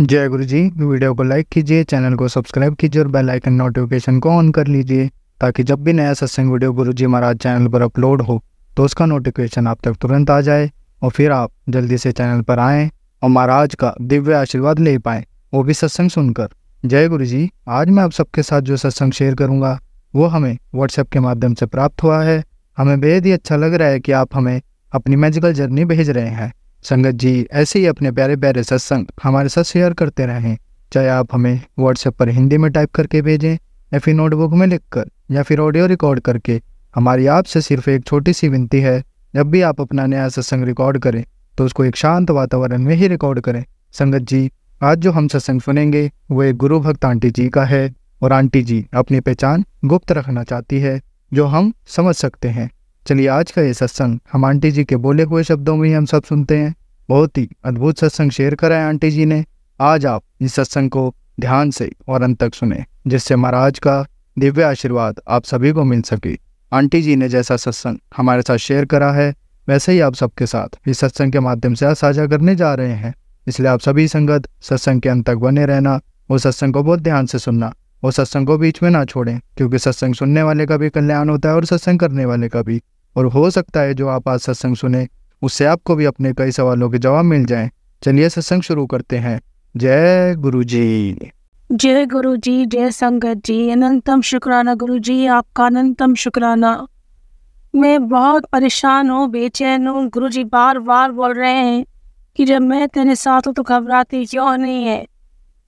जय गुरु जी वीडियो को लाइक कीजिए चैनल को सब्सक्राइब कीजिए और बेल आइकन नोटिफिकेशन को ऑन कर लीजिए ताकि जब भी नया सत्संग वीडियो गुरु जी महाराज चैनल पर अपलोड हो तो उसका नोटिफिकेशन आप तक तुरंत आ जाए और फिर आप जल्दी से चैनल पर आएँ और महाराज का दिव्य आशीर्वाद ले पाएँ वो भी सत्संग सुनकर जय गुरु जी आज मैं आप सबके साथ जो सत्संग शेयर करूँगा वो हमें व्हाट्सएप के माध्यम से प्राप्त हुआ है हमें बेहद ही अच्छा लग रहा है कि आप हमें अपनी मैजिकल जर्नी भेज रहे हैं संगत जी ऐसे ही अपने प्यारे प्यारे सत्संग हमारे साथ शेयर करते रहें चाहे आप हमें व्हाट्सएप पर हिंदी में टाइप करके भेजें या फिर नोटबुक में लिखकर या फिर ऑडियो रिकॉर्ड करके हमारी आपसे सिर्फ एक छोटी सी विनती है जब भी आप अपना नया सत्संग रिकॉर्ड करें तो उसको एक शांत वातावरण में ही रिकॉर्ड करें संगत जी आज जो हम सत्संग सुनेंगे वो एक गुरु भक्त आंटी जी का है और आंटी जी अपनी पहचान गुप्त रखना चाहती है जो हम समझ सकते हैं चलिए आज का ये सत्संग हम आंटी जी के बोले हुए शब्दों में ही हम सब सुनते हैं बहुत ही अद्भुत सत्संग शेयर करा है आंटी जी ने आज आप इस सत्संग को ध्यान से और अंत तक सुने जिससे महाराज का दिव्य आशीर्वाद आप सभी को मिल सके आंटी जी ने जैसा सत्संग हमारे साथ शेयर करा है वैसे ही आप सबके साथ इस सत्संग के माध्यम से आज साझा करने जा रहे हैं इसलिए आप सभी संगत सत्संग के अंत तक बने रहना वो सत्संग को बहुत ध्यान से सुनना और सत्संग को बीच में ना छोड़ें क्योंकि सत्संग सुनने वाले का भी कल्याण होता है और सत्संग करने वाले का भी और हो सकता है जो आप आज सत्संग सुने उससे आपको भी अपने कई सवालों के जवाब मिल जाएं चलिए सत्संग शुरू करते हैं जय गुरु जी जय गुरु जी जय संगत जी अनंतम शुक्राना गुरु जी आपका अनंतम शुक्राना मैं बहुत परेशान हूँ बेचैन हूँ गुरु जी बार बार बोल रहे हैं कि जब मैं तेरे साथ हूँ तो घबराती क्यों नहीं है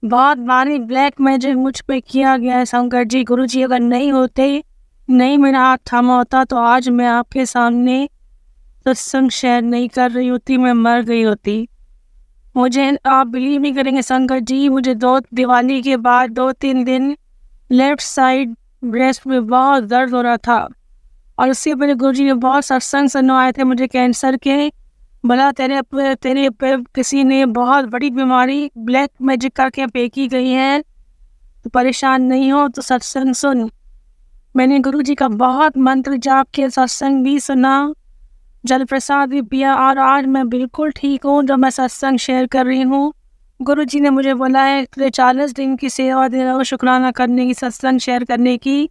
बहुत भारी ब्लैक मैजिक मुझ पे किया गया है शंकर जी गुरु जी अगर नहीं होते नहीं मेरा हाथ थामा होता तो आज मैं आपके सामने सत्संग शेयर नहीं कर रही होती मैं मर गई होती मुझे आप बिलीव नहीं करेंगे शंकर जी मुझे दो दिवाली के बाद दो तीन दिन लेफ्ट साइड ब्रेस्ट में बहुत दर्द हो रहा था और उससे पहले गुरु जी ने बहुत सत्संग सुनवाए थे मुझे कैंसर के भला तेरे तेरे पे किसी ने बहुत बड़ी बीमारी ब्लैक मैजिक करके पे गई है तो परेशान नहीं हो तो सत्संग सुन मैंने गुरु जी का बहुत मंत्र जाप के सत्संग भी सुना जल प्रसाद भी पिया और आज मैं बिल्कुल ठीक हूँ जो मैं सत्संग शेयर कर रही हूँ गुरु जी ने मुझे बोला है तुझे चालीस दिन की सेवा दे और शुक्राना करने की सत्संग शेयर करने की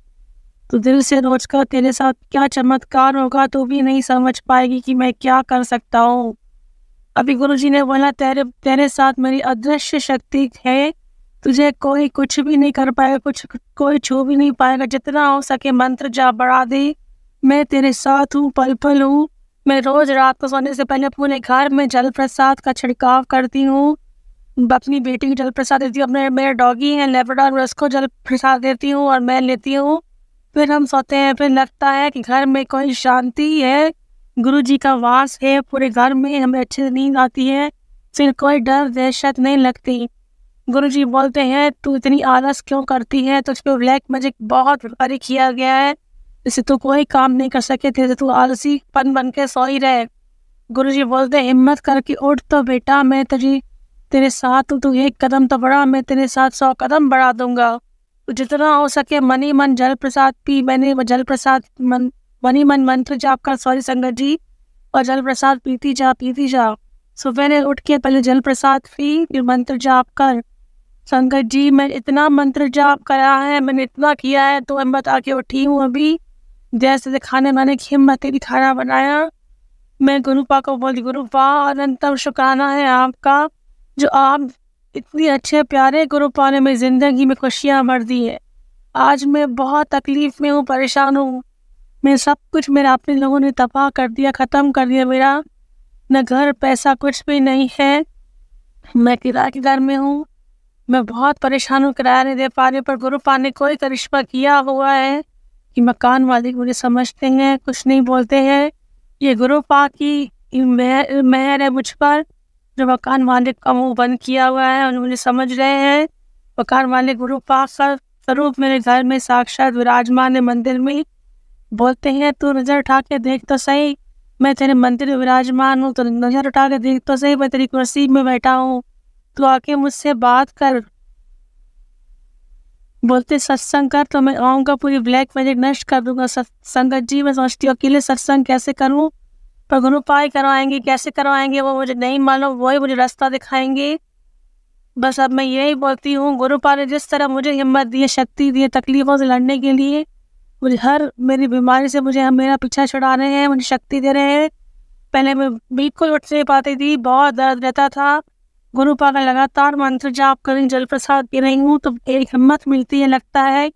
तो दिल से रोज कर तेरे साथ क्या चमत्कार होगा तो भी नहीं समझ पाएगी कि मैं क्या कर सकता हूँ अभी गुरु जी ने बोला तेरे तेरे साथ मेरी अदृश्य शक्ति है तुझे कोई कुछ भी नहीं कर पाएगा कुछ कोई छू भी नहीं पाएगा जितना हो सके मंत्र जा बढ़ा दे मैं तेरे साथ हूँ पल पल हूँ मैं रोज रात को सोने से पहले पूरे घर में जल प्रसाद का छिड़काव करती हूँ अपनी बेटी को जल प्रसाद देती हूँ अपने मेरे डॉगी हैं लेबराडोर उसको जल प्रसाद देती हूँ और मैं लेती हूँ फिर हम सोते हैं फिर लगता है कि घर में कोई शांति है गुरु जी का वास है पूरे घर में हमें अच्छे से नींद आती है फिर कोई डर दहशत नहीं लगती गुरु जी बोलते हैं तू इतनी आलस क्यों करती है तो उसको ब्लैक मैजिक बहुत भारी किया गया है इससे तू कोई काम नहीं कर सके थे तू आलसी पन बन के सो ही रहे गुरु जी बोलते हिम्मत करके उठ तो बेटा मैं तुझे तेरे साथ तू एक कदम तो बढ़ा मैं तेरे साथ सौ कदम बढ़ा दूंगा तो जितना हो सके मनी मन जल प्रसाद पी मैंने जल प्रसाद मन मनी मन मंत्र जाप कर सॉरी संगत जी और जल प्रसाद पीती जा पीती जा सुबह ने उठ के पहले जल प्रसाद पी फिर मंत्र जाप कर शंकर जी मैं इतना मंत्र जाप करा है मैंने इतना किया है तो मैं बता के उठी हूँ अभी जैसे दिखाने मैंने हिम्मत तेरी खाना बनाया मैं गुरुपा को बोली गुरुपा अनंतम शुक्राना है आपका जो आप इतनी अच्छे प्यारे गुरुपा ने मेरी ज़िंदगी में खुशियाँ भर दी है आज मैं बहुत तकलीफ़ में हूँ परेशान हूँ मैं सब कुछ मेरा अपने लोगों ने तबाह कर दिया ख़त्म कर दिया मेरा न घर पैसा कुछ भी नहीं है मैं किराए के घर में हूँ मैं बहुत परेशान हूँ किराया नहीं दे पा रही पर गुरु पा ने कोई करिश्मा तो किया हुआ है कि मकान मालिक मुझे समझते हैं कुछ नहीं बोलते हैं ये गुरु पा की मेहर है मुझ पर जो मकान मालिक का मुँह बंद किया हुआ है और मुझे समझ रहे हैं मकान मालिक गुरु पाक का स्वरूप मेरे घर में साक्षात विराजमान है मंदिर में बोलते हैं तू नज़र उठा के देख तो सही मैं तेरे मंदिर में विराजमान हूँ तो नज़र उठा के देख तो सही मैं तेरी कुर्सी में बैठा हूँ तू आके मुझसे बात कर बोलते सत्संग कर तो मैं आऊँगा पूरी ब्लैक मैजिक नष्ट कर दूंगा सत्संगत जी मैं सोचती हूँ अकेले सत्संग कैसे करूँ पर गुरु पाए करवाएंगे कैसे करवाएंगे वो मुझे नहीं मालूम वही मुझे रास्ता दिखाएंगे बस अब मैं यही बोलती हूँ गुरु पा ने जिस तरह मुझे हिम्मत दी है शक्ति दी है तकलीफ़ों से लड़ने के लिए मुझे हर मेरी बीमारी से मुझे मेरा पीछा छुड़ा रहे हैं मुझे शक्ति दे रहे हैं पहले मैं बिल्कुल उठ नहीं पाती थी बहुत दर्द रहता था गुरु पाक लगातार मंत्र जाप करें जल प्रसाद पी रही हूँ तो एक हिम्मत मिलती है लगता है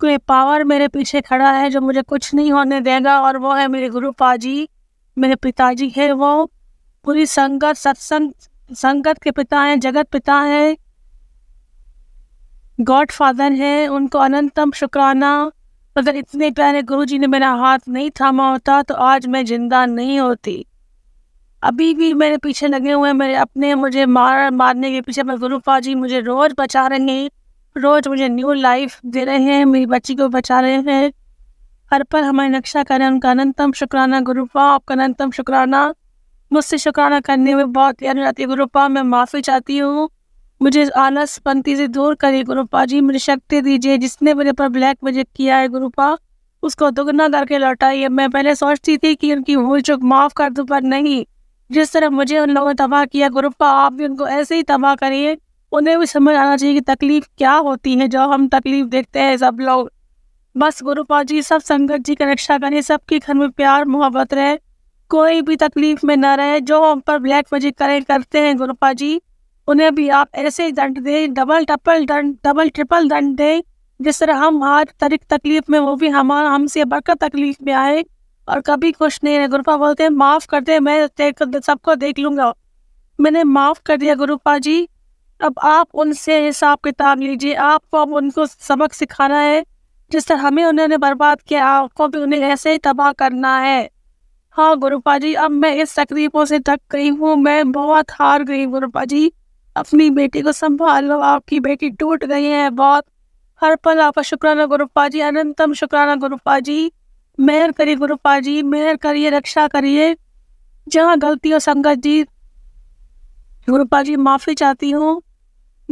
कोई पावर मेरे पीछे खड़ा है जो मुझे कुछ नहीं होने देगा और वो है मेरे गुरु पाजी मेरे पिताजी है वो पूरी संगत सत्संग संगत के पिता हैं जगत पिता हैं गॉड फादर हैं उनको अनंतम शुक्राना अगर इतने प्यारे गुरु जी ने मेरा हाथ नहीं थामा होता तो आज मैं जिंदा नहीं होती अभी भी मेरे पीछे लगे हुए हैं मेरे अपने मुझे मार मारने के पीछे मेरे गुरुपा जी मुझे रोज़ बचा रहे हैं रोज़ मुझे न्यू लाइफ दे रहे हैं मेरी बच्ची को बचा रहे हैं हर पल हमारे नक्शा करें उनका अनंतम शुक्राना गुरुपा आपका अनंतम शुक्राना मुझसे शुक्राना करने में बहुत प्यार हो जाती है गुरुपा मैं माफ़ी चाहती हूँ मुझे पंथी से दूर करिए गुरुपा जी मुझे शक्ति दीजिए जिसने मेरे पर ब्लैक मजिक किया है गुरुपा उसको दुगना करके लौटाइए मैं पहले सोचती थी कि उनकी भूल चुक माफ़ कर दूँ पर नहीं जिस तरह मुझे उन लोगों ने तबाह किया ग्रुप का आप भी उनको ऐसे ही तबाह करिए उन्हें भी समझ आना चाहिए कि तकलीफ क्या होती है जो हम तकलीफ देखते हैं सब लोग बस गुरु जी सब संगत जी का रक्षा करें सबके घर में प्यार मोहब्बत रहे कोई भी तकलीफ में ना रहे जो हम पर ब्लैक मैजिक करें करते हैं गुरु जी उन्हें भी आप ऐसे ही दंड दें डबल टपल दंड डबल ट्रिपल दंड दें जिस तरह हम आज तरीक तकलीफ में वो भी हमारा हमसे बढ़कर तकलीफ में आए और कभी कुछ नहीं है गुरुपा बोलते हैं माफ़ कर दे मैं सबको देख लूँगा मैंने माफ़ कर दिया गुरुपा जी अब आप उनसे हिसाब किताब लीजिए आपको अब उनको सबक सिखाना है जिस तरह हमें उन्होंने बर्बाद किया आपको भी उन्हें ऐसे ही तबाह करना है हाँ गुरुपा जी अब मैं इस तकलीफों से थक गई हूँ मैं बहुत हार गई गुरुपा जी अपनी बेटी को संभालो आपकी बेटी टूट गई है बहुत हर पल आपका शुक्राना गुरुपा जी अनंतम शुक्राना गुरुपा जी मेहर करिए गुरुपा जी मेहर करिए रक्षा करिए जहाँ गलती हो संगत जी गुरुपा जी माफ़ी चाहती हूँ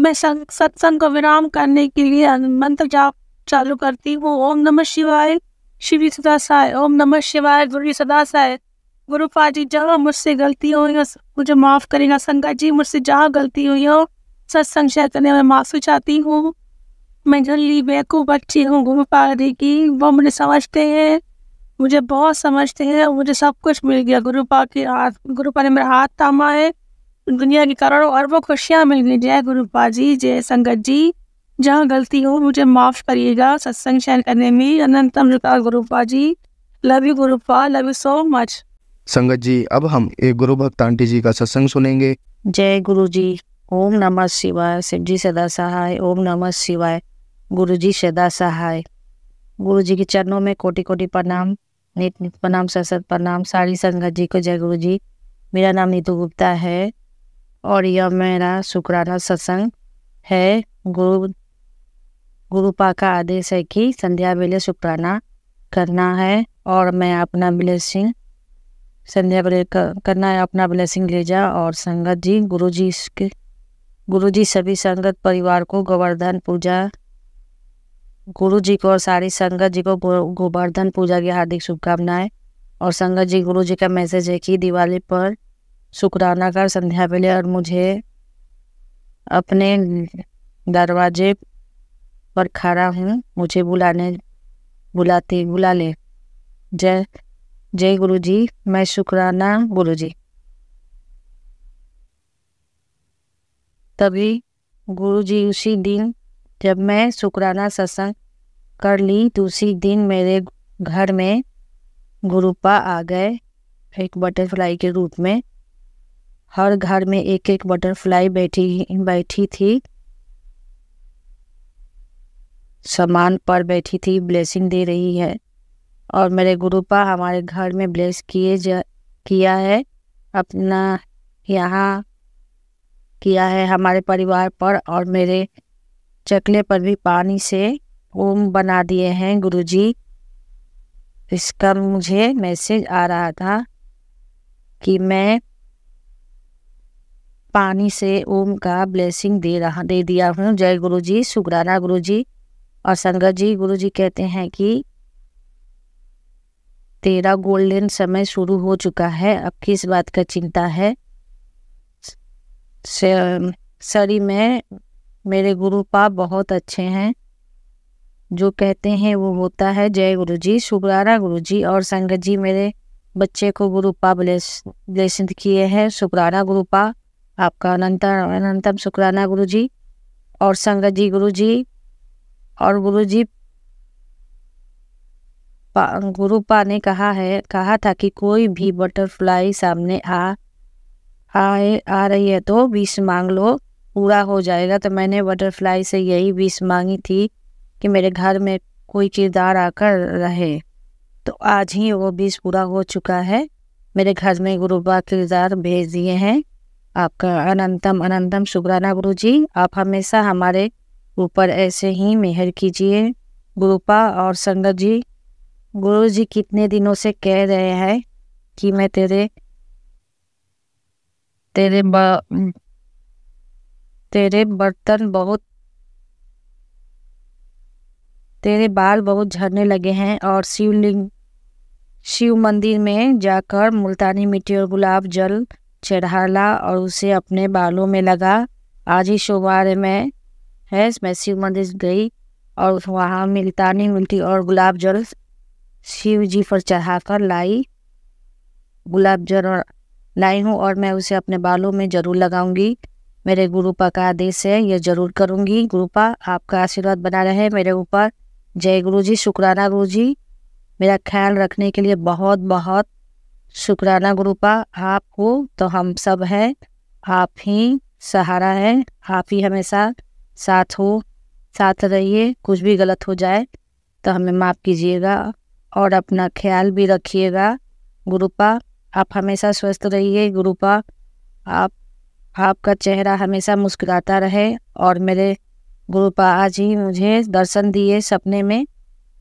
मैं सत्संग को विराम करने के लिए मंत्र जाप चालू करती हूँ ओम नमः शिवाय शिवी सदा साय ओम नमः शिवाय गुरु सदा साय गुरुपा जी जहाँ मुझसे गलती हुई हो मुझे माफ़ करेगा संगत जी मुझसे जहाँ गलती हुई हो सत्संग शेयर करने में माफ़ी चाहती हूँ मैं जल्दी बेकूफ बच्ची हूँ गुरुपा जी की वो मुझे समझते हैं मुझे बहुत समझते हैं और मुझे सब कुछ मिल गया गुरु पा के हाथ गुरु पा ने मेरा हाथ थामा है दुनिया के करोड़ों और वो खुशियाँ मिल गई जय गुरु पा जी जय संगत जी जहाँ गलती हो मुझे माफ़ करिएगा सत्संग शेयर करने में अनंतम गुरुपा जी लव यू गुरुपा लव यू सो मच संगत जी अब हम एक गुरु भक्त आंटी जी का सत्संग सुनेंगे जय गुरु जी ओम नमः शिवाय शिव जी सदा सहाय ओम नमः शिवाय गुरु जी सदा सहाय गुरु जी के चरणों में कोटि कोटि प्रणाम नित नित प्रणाम सत प्रणाम सारी संगत जी को जय गुरु जी मेरा नाम नीतू गुप्ता है और यह मेरा शुक्राना सत्संग है गुरु गुरुपा का आदेश है कि संध्या वेले शुक्राना करना है और मैं अपना ब्लेसिंग संध्या वेले करना है अपना ब्लेसिंग ले जा और संगत जी गुरु जी के गुरु जी सभी संगत परिवार को गोवर्धन पूजा गुरु जी को और सारी संगत जी को गोवर्धन पूजा की हार्दिक शुभकामनाएं और संगत जी गुरु जी का मैसेज है कि दिवाली पर शुक्राना कर संध्या मिले और मुझे अपने दरवाजे पर खड़ा हूँ मुझे बुलाने बुलाते बुला ले जय जय गुरु जी मैं शुक्राना गुरु जी तभी गुरु जी उसी दिन जब मैं शुक्राना सत्संग कर ली दूसरी दिन मेरे घर में गुरुपा आ गए एक बटरफ्लाई के रूप में हर घर में एक एक बटरफ्लाई बैठी बैठी थी सामान पर बैठी थी ब्लेसिंग दे रही है और मेरे गुरुपा हमारे घर में ब्लेस किए जा किया है अपना यहाँ किया है हमारे परिवार पर और मेरे चकले पर भी पानी से ओम बना दिए हैं गुरुजी इसका मुझे मैसेज आ रहा था कि मैं पानी से ओम का ब्लेसिंग दे रहा दे दिया हूँ जय गुरु जी सुगराना गुरु जी और संगत जी गुरु जी कहते हैं कि तेरा गोल्डन समय शुरू हो चुका है अब किस बात का चिंता है शरीर में मेरे गुरु पाप बहुत अच्छे हैं जो कहते हैं वो होता है जय गुरु जी शुक्रारा गुरु जी और संगत जी मेरे बच्चे को गुरुपा ब्लेस ब्लेसिंद किए हैं गुरु गुरुपा आपका अनंतर अनंतम शुक्राना गुरु जी और संगत जी गुरु जी और गुरु जी पा, गुरुपा ने कहा है कहा था कि कोई भी बटरफ्लाई सामने आ आए आ रही है तो बीस मांग लो पूरा हो जाएगा तो मैंने बटरफ्लाई से यही विश मांगी थी कि मेरे घर में कोई किरदार आकर रहे तो आज ही वो विश पूरा हो चुका है मेरे घर में गुरुबा किरदार भेज दिए हैं आपका अनंतम अनंतम शुक्राना गुरु जी आप हमेशा हमारे ऊपर ऐसे ही मेहर कीजिए गुरुपा और संगत जी गुरु जी कितने दिनों से कह रहे हैं कि मैं तेरे तेरे तेरे बर्तन बहुत तेरे बाल बहुत झड़ने लगे हैं और शिवलिंग शिव मंदिर में जाकर मुल्तानी मिट्टी और गुलाब जल चढ़ाला और उसे अपने बालों में लगा आज ही सोमवार में है मैं शिव मंदिर गई और वहाँ मुल्तानी मिट्टी और गुलाब जल शिव जी पर चढ़ाकर लाई गुलाब जल लाई हूँ और मैं उसे अपने बालों में ज़रूर लगाऊंगी मेरे गुरुपा का आदेश है यह जरूर करूंगी गुरुपा आपका आशीर्वाद बना रहे मेरे ऊपर जय गुरु जी शुक्राना गुरु जी मेरा ख्याल रखने के लिए बहुत बहुत शुक्राना गुरुपा आपको तो हम सब हैं आप ही सहारा है आप ही हमेशा साथ हो साथ रहिए कुछ भी गलत हो जाए तो हमें माफ़ कीजिएगा और अपना ख्याल भी रखिएगा गुरुपा आप हमेशा स्वस्थ रहिए गुरुपा आप आपका चेहरा हमेशा मुस्कुराता रहे और मेरे गुरुपा ही मुझे दर्शन दिए सपने में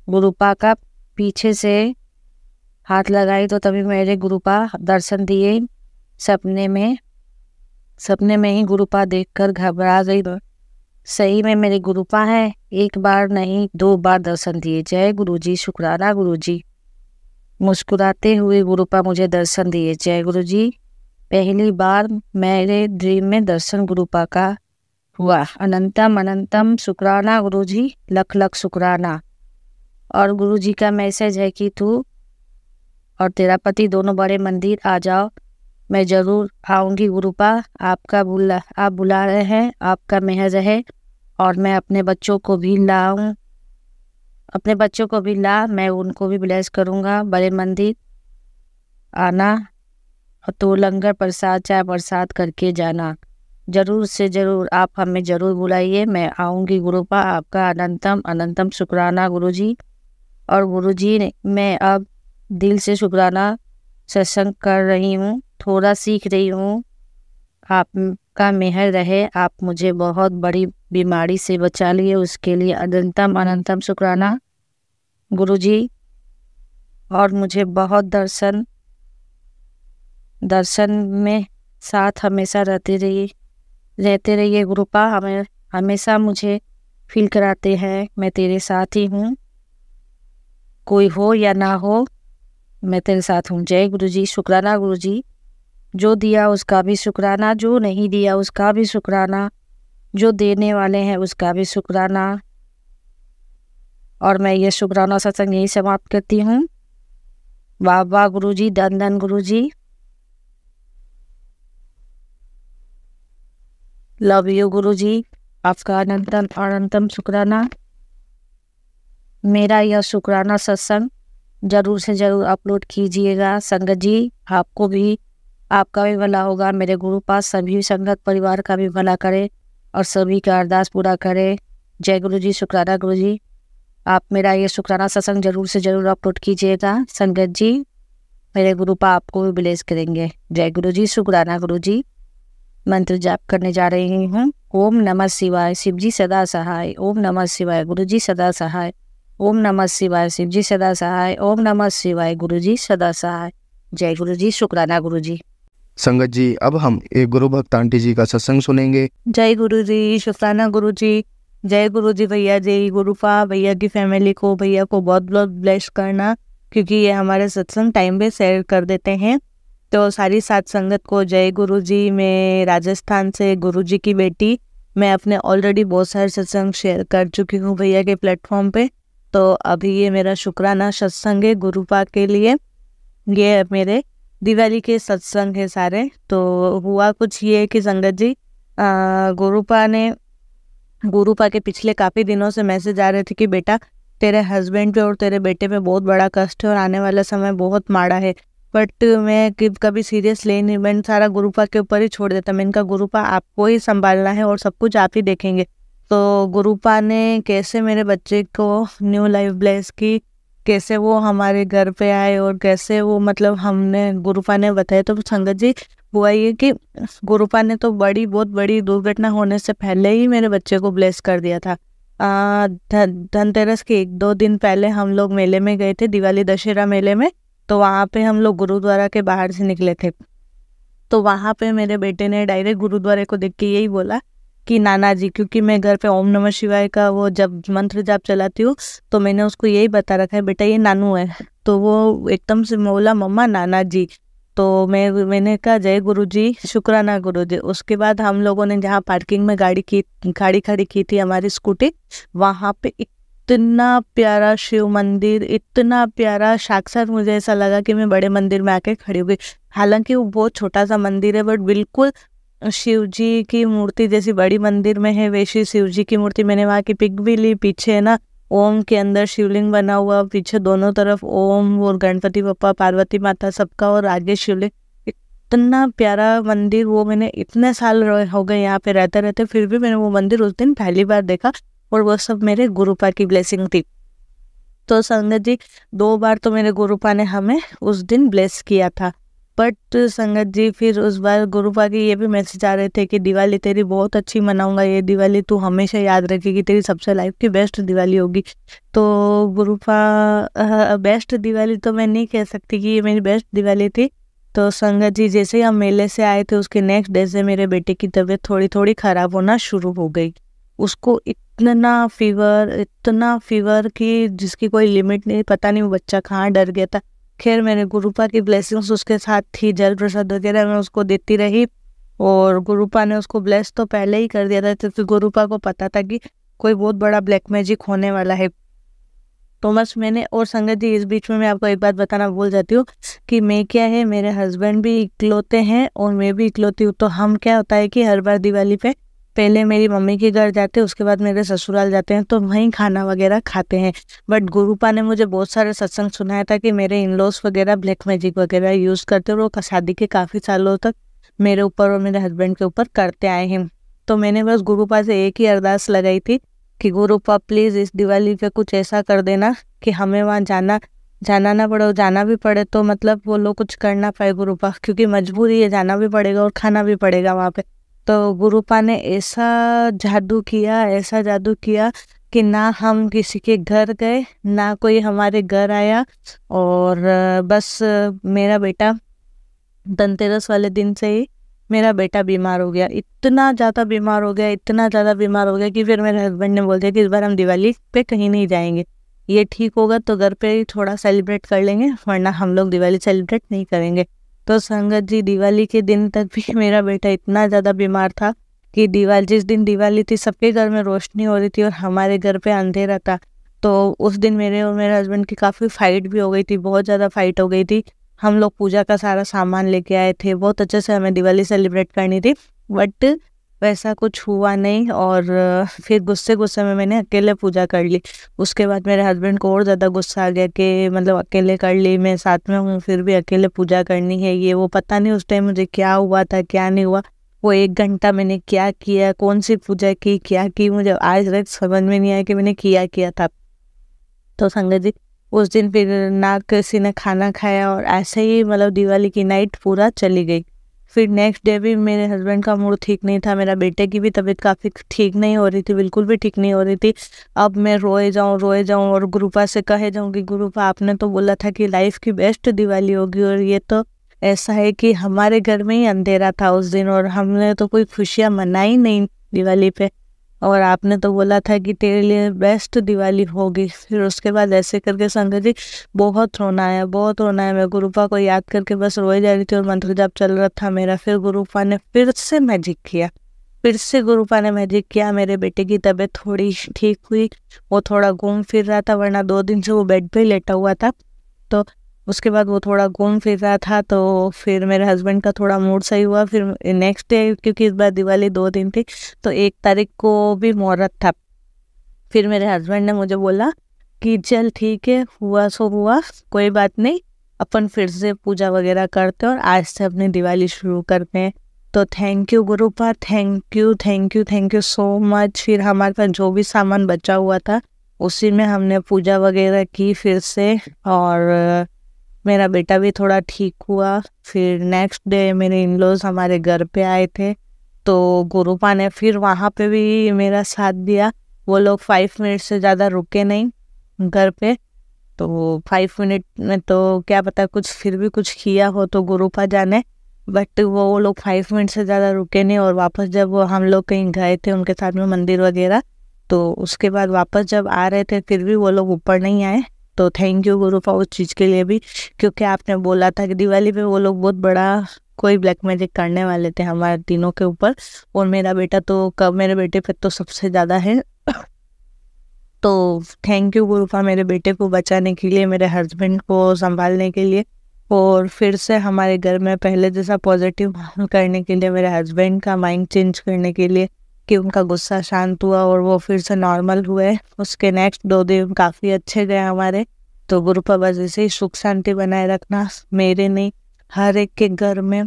गुरुपा का पीछे से हाथ लगाई तो तभी मेरे गुरुपा दर्शन दिए सपने में सपने में ही गुरुपा देखकर घबरा गई सही में मेरे गुरुपा हैं एक बार नहीं दो बार दर्शन दिए जय गुरुजी शुक्राना गुरु मुस्कुराते हुए गुरुपा मुझे दर्शन दिए जय गुरुजी पहली बार मेरे ड्रीम में दर्शन गुरुपा का हुआ अनंतम अनंतम शुक्राना जी लख लख शुक्राना और गुरु जी का मैसेज है कि तू और तेरा पति दोनों बड़े मंदिर आ जाओ मैं ज़रूर आऊंगी गुरुपा आपका बुला आप बुला रहे हैं आपका मेहर है और मैं अपने बच्चों को भी लाऊं अपने बच्चों को भी ला मैं उनको भी ब्लेस करूंगा बड़े मंदिर आना तो लंगर प्रसाद चाय प्रसाद करके जाना ज़रूर से ज़रूर आप हमें ज़रूर बुलाइए मैं आऊँगी गुरुपा आपका अनंतम अनंतम शुक्राना गुरुजी और गुरुजी ने मैं अब दिल से शुक्राना सत्संग कर रही हूँ थोड़ा सीख रही हूँ आपका मेहर रहे आप मुझे बहुत बड़ी बीमारी से बचा लिए उसके लिए अनंतम अनंतम शुक्राना गुरुजी और मुझे बहुत दर्शन दर्शन में साथ हमेशा रहते रहिए रहते रहिए गुरुपा हमें हमेशा मुझे फील कराते हैं मैं तेरे साथ ही हूँ कोई हो या ना हो मैं तेरे साथ हूँ जय गुरु जी शुक्राना गुरु जी जो दिया उसका भी शुक्राना जो नहीं दिया उसका भी शुक्राना जो देने वाले हैं उसका भी शुक्राना और मैं ये शुक्राना सत्संग यही समाप्त करती हूँ वाह वाह गुरु जी धन धन गुरु जी लव यू गुरु जी आपका अनंतम अनंतम शुक्राना मेरा यह शुक्राना सत्संग ज़रूर से ज़रूर अपलोड कीजिएगा संगत जी आपको भी आपका भी भला होगा मेरे गुरु पास सभी संगत परिवार का भी भला करे और सभी का अरदास पूरा करे जय गुरु जी शुक्राना गुरु जी आप मेरा ये शुक्राना सत्संग जरूर से जरूर अपलोड कीजिएगा संगत जी मेरे गुरु पा आपको भी ब्लेस करेंगे जय गुरु जी शुक्राना गुरु जी मंत्र जाप करने जा रही हूँ ओम नमः शिवाय शिवजी सदा सहाय ओम नमः शिवाय गुरुजी सदा सहाय ओम नमः शिवाय शिवजी सदा सहाय ओम नमः शिवाय गुरुजी सदा सहाय जय गुरुजी शुक्राना गुरुजी संगत जी अब हम एक गुरु भक्त आंटी जी का सत्संग सुनेंगे जय गुरु जी शुक्राना गुरु जी जय गुरु जी भैया जय गुरु भैया की फैमिली को भैया को बहुत बहुत ब्लेस करना क्योंकि ये हमारे सत्संग टाइम पे शेयर कर देते हैं तो सारी सात संगत को जय गुरु जी मैं राजस्थान से गुरु जी की बेटी मैं अपने ऑलरेडी बहुत सारे सत्संग शेयर कर चुकी हूँ भैया के प्लेटफॉर्म पे तो अभी ये मेरा शुक्राना सत्संग है गुरु के लिए ये मेरे दिवाली के सत्संग है सारे तो हुआ कुछ ये कि संगत जी गुरुपा ने गुरुपा के पिछले काफ़ी दिनों से मैसेज आ रहे थे कि बेटा तेरे हस्बैंड पे और तेरे बेटे पे बहुत बड़ा कष्ट है और आने वाला समय बहुत माड़ा है बट मैं कभी सीरियस ले नहीं मैंने सारा गुरुपा के ऊपर ही छोड़ देता मैं इनका गुरुपा आपको ही संभालना है और सब कुछ आप ही देखेंगे तो गुरुपा ने कैसे मेरे बच्चे को न्यू लाइफ ब्लेस की कैसे वो हमारे घर पे आए और कैसे वो मतलब हमने गुरुपा ने बताया तो संगत जी हुआ ये कि गुरुपा ने तो बड़ी बहुत बड़ी दुर्घटना होने से पहले ही मेरे बच्चे को ब्लेस कर दिया था धनतेरस के एक दो दिन पहले हम लोग मेले में गए थे दिवाली दशहरा मेले में तो वहाँ पे हम लोग गुरुद्वारा के बाहर से निकले थे तो वहाँ पे मेरे बेटे ने डायरेक्ट गुरुद्वारे को देख के यही बोला कि नाना जी क्योंकि मैं घर पे ओम नमः शिवाय का वो जब मंत्र जाप चलाती हूँ तो मैंने उसको यही बता रखा है बेटा ये नानू है तो वो एकदम से बोला मम्मा नाना जी तो मैं मैंने कहा जय गुरु जी शुक्राना गुरु जी उसके बाद हम लोगों ने जहाँ पार्किंग में गाड़ी की गाड़ी खड़ी की थी हमारी स्कूटी वहाँ पे एक इतना प्यारा शिव मंदिर इतना प्यारा साक्षात मुझे ऐसा लगा कि मैं बड़े मंदिर में आके खड़ी हुई हालांकि वो बहुत छोटा सा मंदिर है बट बिल्कुल शिव जी की मूर्ति जैसी बड़ी मंदिर में है वैसी शिव जी की मूर्ति मैंने वहाँ की पिक भी ली पीछे है ना ओम के अंदर शिवलिंग बना हुआ पीछे दोनों तरफ ओम और गणपति पप्पा पार्वती माता सबका और आगे शिवलिंग इतना प्यारा मंदिर वो मैंने इतने साल हो गए यहाँ पे रहते रहते फिर भी मैंने वो मंदिर उस दिन पहली बार देखा और वह सब मेरे गुरुपा की ब्लेसिंग थी तो संगत जी दो बार तो मेरे गुरुपा ने हमें उस दिन ब्लेस किया था बट संगत जी फिर उस बार गुरुपा की ये भी मैसेज आ रहे थे कि दिवाली तेरी बहुत अच्छी मनाऊंगा ये दिवाली तू हमेशा याद रखेगी तेरी सबसे लाइफ की बेस्ट दिवाली होगी तो गुरुपा बेस्ट दिवाली तो मैं नहीं कह सकती कि ये मेरी बेस्ट दिवाली थी तो संगत जी जैसे ही हम मेले से आए थे उसके नेक्स्ट डे से मेरे बेटे की तबीयत थोड़ी थोड़ी ख़राब होना शुरू हो गई उसको इतना फीवर इतना फीवर कि जिसकी कोई लिमिट नहीं पता नहीं वो बच्चा कहाँ डर गया था खैर मेरे गुरुपा की ब्लेसिंग्स उसके साथ थी जल प्रसाद वगैरह मैं उसको देती रही और गुरुपा ने उसको ब्लेस तो पहले ही कर दिया था क्योंकि तो गुरुपा को पता था कि कोई बहुत बड़ा ब्लैक मैजिक होने वाला है तो बस मैंने और संगत जी इस बीच में मैं आपको एक बात बताना भूल जाती हूँ कि मैं क्या है मेरे हस्बैंड भी इकलौते हैं और मैं भी इकलौती हूँ तो हम क्या होता है कि हर बार दिवाली पे पहले मेरी मम्मी के घर जाते हैं उसके बाद मेरे ससुराल जाते हैं तो वहीं खाना वगैरह खाते हैं बट गुरुपा ने मुझे बहुत सारे सत्संग सुनाया था कि मेरे इन लॉज वगैरह ब्लैक मैजिक वगैरह यूज़ करते और वो शादी के काफ़ी सालों तक मेरे ऊपर और मेरे हस्बैंड के ऊपर करते आए हैं तो मैंने बस गुरुपा से एक ही अरदास लगाई थी कि गुरुपा प्लीज़ इस दिवाली पे कुछ ऐसा कर देना कि हमें वहाँ जाना जाना ना पड़े जाना भी पड़े तो मतलब वो लोग कुछ करना पाए गुरुपा क्योंकि मजबूरी है जाना भी पड़ेगा और खाना भी पड़ेगा वहाँ पे तो गुरुपा ने ऐसा जादू किया ऐसा जादू किया कि ना हम किसी के घर गए ना कोई हमारे घर आया और बस मेरा बेटा धनतेरस वाले दिन से ही मेरा बेटा बीमार हो गया इतना ज़्यादा बीमार हो गया इतना ज़्यादा बीमार हो गया कि फिर मेरे हस्बैंड ने बोल दिया कि इस बार हम दिवाली पे कहीं नहीं जाएंगे ये ठीक होगा तो घर पे थोड़ा सेलिब्रेट कर लेंगे वरना हम लोग दिवाली सेलिब्रेट नहीं करेंगे तो संगत जी दिवाली के दिन तक भी मेरा बेटा इतना ज़्यादा बीमार था कि दिवाली जिस दिन दिवाली थी सबके घर में रोशनी हो रही थी और हमारे घर पे अंधेरा था तो उस दिन मेरे और मेरे हस्बैंड की काफ़ी फाइट भी हो गई थी बहुत ज़्यादा फाइट हो गई थी हम लोग पूजा का सारा सामान लेके आए थे बहुत अच्छे से हमें दिवाली सेलिब्रेट करनी थी बट वैसा कुछ हुआ नहीं और फिर गुस्से गुस्से में मैंने अकेले पूजा कर ली उसके बाद मेरे हस्बैंड को और ज़्यादा गुस्सा आ गया कि मतलब अकेले कर ली मैं साथ में हूँ फिर भी अकेले पूजा करनी है ये वो पता नहीं उस टाइम मुझे क्या हुआ था क्या नहीं हुआ वो एक घंटा मैंने क्या किया कौन सी पूजा की क्या की मुझे आज तक समझ में नहीं आया कि मैंने किया किया था तो संगत जी उस दिन फिर ना किसी ने खाना खाया और ऐसे ही मतलब दिवाली की नाइट पूरा चली गई फिर नेक्स्ट डे भी मेरे हस्बैंड का मूड ठीक नहीं था मेरा बेटे की भी तबीयत काफ़ी ठीक नहीं हो रही थी बिल्कुल भी ठीक नहीं हो रही थी अब मैं रोए जाऊँ रोए जाऊँ और गुरुपा से कहे जाऊँ कि गुरुपा आपने तो बोला था कि लाइफ की बेस्ट दिवाली होगी और ये तो ऐसा है कि हमारे घर में ही अंधेरा था उस दिन और हमने तो कोई खुशियाँ मनाई नहीं दिवाली पे और आपने तो बोला था कि तेरे लिए बेस्ट दिवाली होगी फिर उसके बाद ऐसे करके संगत जी बहुत रोना है बहुत रोना है मैं गुरुपा को याद करके बस रोई जा रही थी और मंत्र जाप चल रहा था मेरा फिर गुरुपा ने फिर से मैजिक किया फिर से गुरुपा ने मैजिक किया मेरे बेटे की तबीयत थोड़ी ठीक हुई वो थोड़ा घूम फिर रहा था वरना दो दिन से वो बेड पर लेटा हुआ था तो उसके बाद वो थोड़ा घूम फिर रहा था तो फिर मेरे हस्बैंड का थोड़ा मूड सही हुआ फिर नेक्स्ट डे क्योंकि इस बार दिवाली दो दिन थी तो एक तारीख को भी मुहूर्त था फिर मेरे हस्बैंड ने मुझे बोला कि चल ठीक है हुआ सो हुआ कोई बात नहीं अपन फिर से पूजा वगैरह करते हैं और आज से अपनी दिवाली शुरू करते हैं तो थैंक यू गुरुपा thank you thank you thank you so much फिर हमारे पास जो भी सामान बचा हुआ था उसी में हमने पूजा वगैरह की फिर से और मेरा बेटा भी थोड़ा ठीक हुआ फिर नेक्स्ट डे मेरे इन लॉज हमारे घर पे आए थे तो गुरुपा ने फिर वहाँ पे भी मेरा साथ दिया वो लोग फाइव मिनट से ज़्यादा रुके नहीं घर पे तो फाइव मिनट में तो क्या पता कुछ फिर भी कुछ किया हो तो गुरुपा जाने बट वो लोग फाइव मिनट से ज़्यादा रुके नहीं और वापस जब वो हम लोग कहीं गए थे उनके साथ में मंदिर वगैरह तो उसके बाद वापस जब आ रहे थे फिर भी वो लोग ऊपर नहीं आए तो थैंक यू गुरु उस चीज़ के लिए भी क्योंकि आपने बोला था कि दिवाली पे वो लोग बहुत बड़ा कोई ब्लैक मैजिक करने वाले थे हमारे तीनों के ऊपर और मेरा बेटा तो कब मेरे बेटे पे तो सबसे ज़्यादा है तो थैंक यू गुरुफा मेरे बेटे को बचाने के लिए मेरे हस्बैंड को संभालने के लिए और फिर से हमारे घर में पहले जैसा पॉजिटिव माहौल करने के लिए मेरे हस्बैंड का माइंड चेंज करने के लिए कि उनका गुस्सा शांत हुआ और वो फिर से नॉर्मल हुए उसके नेक्स्ट दो दिन काफ़ी अच्छे गए हमारे तो गुरु पर जी से सुख शांति बनाए रखना मेरे नहीं हर एक के घर में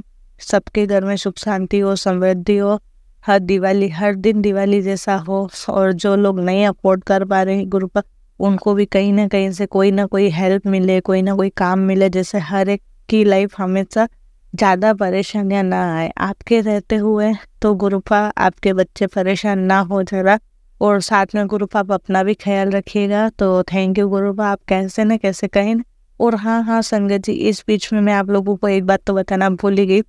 सबके घर में सुख शांति हो समृद्धि हो हर दिवाली हर दिन दिवाली जैसा हो और जो लोग नहीं अफोर्ड कर पा रहे हैं गुरु पर उनको भी कहीं ना कहीं से कोई ना कोई हेल्प मिले कोई ना कोई काम मिले जैसे हर एक की लाइफ हमेशा ज़्यादा परेशानियाँ ना आए आपके रहते हुए तो गुरुपा आपके बच्चे परेशान ना हो जरा और साथ में गुरुपा आप अपना भी ख्याल रखिएगा तो थैंक यू गुरुपा आप कैसे ना कैसे कहें और हाँ हाँ संगत जी इस बीच में मैं आप लोगों को एक बात तो बताना भूल ही गई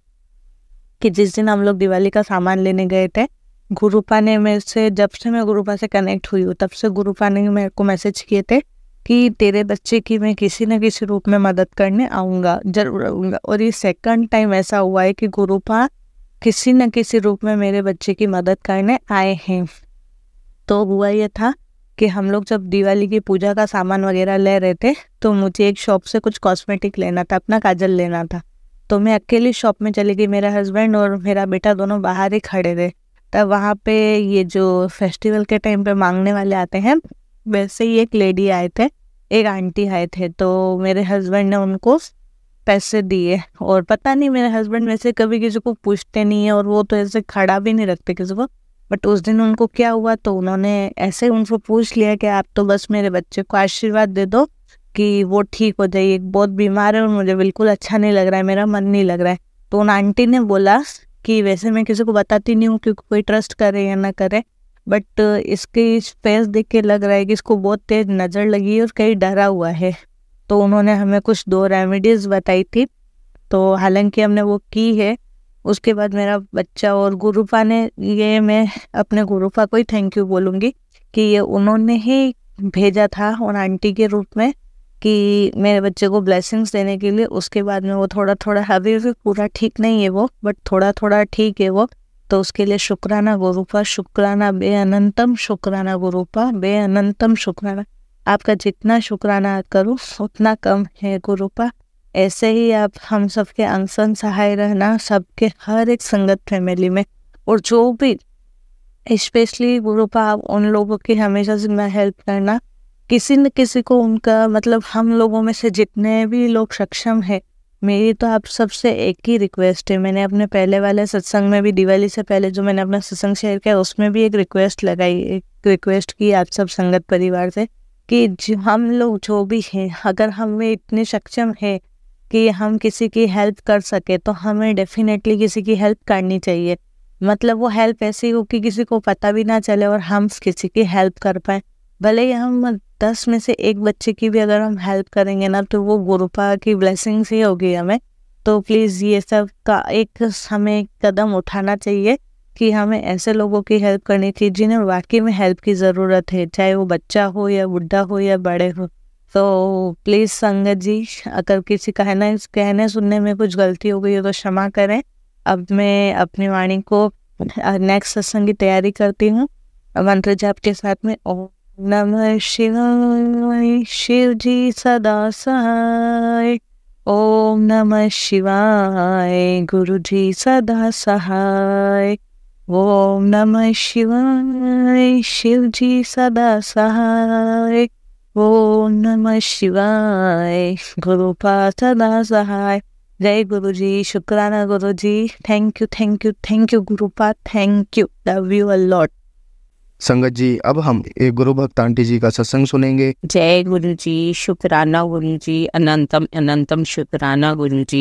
कि जिस दिन हम लोग दिवाली का सामान लेने गए थे गुरुपा ने मेरे से जब से मैं गुरुपा से कनेक्ट हुई हूँ तब से गुरुपा ने मेरे को मैसेज किए थे कि तेरे बच्चे की मैं किसी न किसी रूप में मदद करने आऊँगा जरूर आऊँगा और ये सेकंड टाइम ऐसा हुआ है कि गुरुपा किसी न किसी रूप में मेरे बच्चे की मदद करने आए हैं तो हुआ ये था कि हम लोग जब दिवाली की पूजा का सामान वगैरह ले रहे थे तो मुझे एक शॉप से कुछ कॉस्मेटिक लेना था अपना काजल लेना था तो मैं अकेली शॉप में चली गई मेरा हस्बैंड और मेरा बेटा दोनों बाहर ही खड़े थे तब वहाँ पे ये जो फेस्टिवल के टाइम पे मांगने वाले आते हैं वैसे ही एक लेडी आए थे एक आंटी आए थे तो मेरे हस्बैंड ने उनको पैसे दिए और पता नहीं मेरे हस्बैंड वैसे कभी किसी को पूछते नहीं है और वो तो ऐसे खड़ा भी नहीं रखते किसी को बट उस दिन उनको क्या हुआ तो उन्होंने ऐसे उनको पूछ लिया कि आप तो बस मेरे बच्चे को आशीर्वाद दे दो कि वो ठीक हो जाए एक बहुत बीमार है और मुझे बिल्कुल अच्छा नहीं लग रहा है मेरा मन नहीं लग रहा है तो उन आंटी ने बोला कि वैसे मैं किसी को बताती नहीं हूँ क्योंकि कोई ट्रस्ट करे या ना करे बट इसकी फेस देख के लग रहा है कि इसको बहुत तेज नज़र लगी है और कहीं डरा हुआ है तो उन्होंने हमें कुछ दो रेमेडीज़ बताई थी तो हालांकि हमने वो की है उसके बाद मेरा बच्चा और गुरुपा ने ये मैं अपने गुरुपा को ही थैंक यू बोलूँगी कि ये उन्होंने ही भेजा था और आंटी के रूप में कि मेरे बच्चे को ब्लेसिंग्स देने के लिए उसके बाद में वो थोड़ा थोड़ा अभी पूरा ठीक नहीं है वो बट थोड़ा थोड़ा ठीक है वो तो उसके लिए शुक्राना गुरुपा शुक्राना बे अनंतम शुक्राना गुरुपा बे अनंतम शुक्राना आपका जितना शुक्राना करो उतना कम है गुरुपा ऐसे ही आप हम सबके अनसन सहाय रहना सबके हर एक संगत फैमिली में और जो भी स्पेशली गुरुपा आप उन लोगों की हमेशा से मैं हेल्प करना किसी न किसी को उनका मतलब हम लोगों में से जितने भी लोग सक्षम है मेरी तो आप सबसे एक ही रिक्वेस्ट है मैंने अपने पहले वाले सत्संग में भी दिवाली से पहले जो मैंने अपना सत्संग शेयर किया उसमें भी एक रिक्वेस्ट लगाई एक रिक्वेस्ट की आप सब संगत परिवार से कि हम लोग जो भी हैं अगर हमें इतने सक्षम है कि हम किसी की हेल्प कर सके तो हमें डेफिनेटली किसी की हेल्प करनी चाहिए मतलब वो हेल्प ऐसी हो कि किसी को पता भी ना चले और हम किसी की हेल्प कर पाए भले ही हम दस में से एक बच्चे की भी अगर हम हेल्प करेंगे ना तो वो गुरुपा की ब्लेसिंग्स ही होगी हमें तो प्लीज़ ये सब का एक हमें कदम उठाना चाहिए कि हमें ऐसे लोगों की हेल्प करनी चाहिए जिन्हें वाकई में हेल्प की ज़रूरत है चाहे वो बच्चा हो या बुढ़ा हो या बड़े हो तो प्लीज़ संगत जी अगर किसी कहना कहने सुनने में कुछ गलती हो गई हो तो क्षमा करें अब मैं अपनी वाणी को नेक्स्ट सत्संग की तैयारी करती हूँ मंत्र जाप के साथ में ओम नमः शिवाय शिव सदा सहाय ओम नमः शिवाय गुरुजी सदा सहाय ओम नमः शिवाय शिवजी सदा सहाय ओम नमः शिवाय गुरुपा सदा सहाय जय गुरु जी शुक्राना गुरुजी thank you thank you thank you गुरुपा thank you love you a lot संगत जी अब हम एक गुरु भक्त आंटी जी का सत्संग सुनेंगे जय गुरु जी शुक्राना गुरु जी अनंतम अनंतम शुक्राना गुरु जी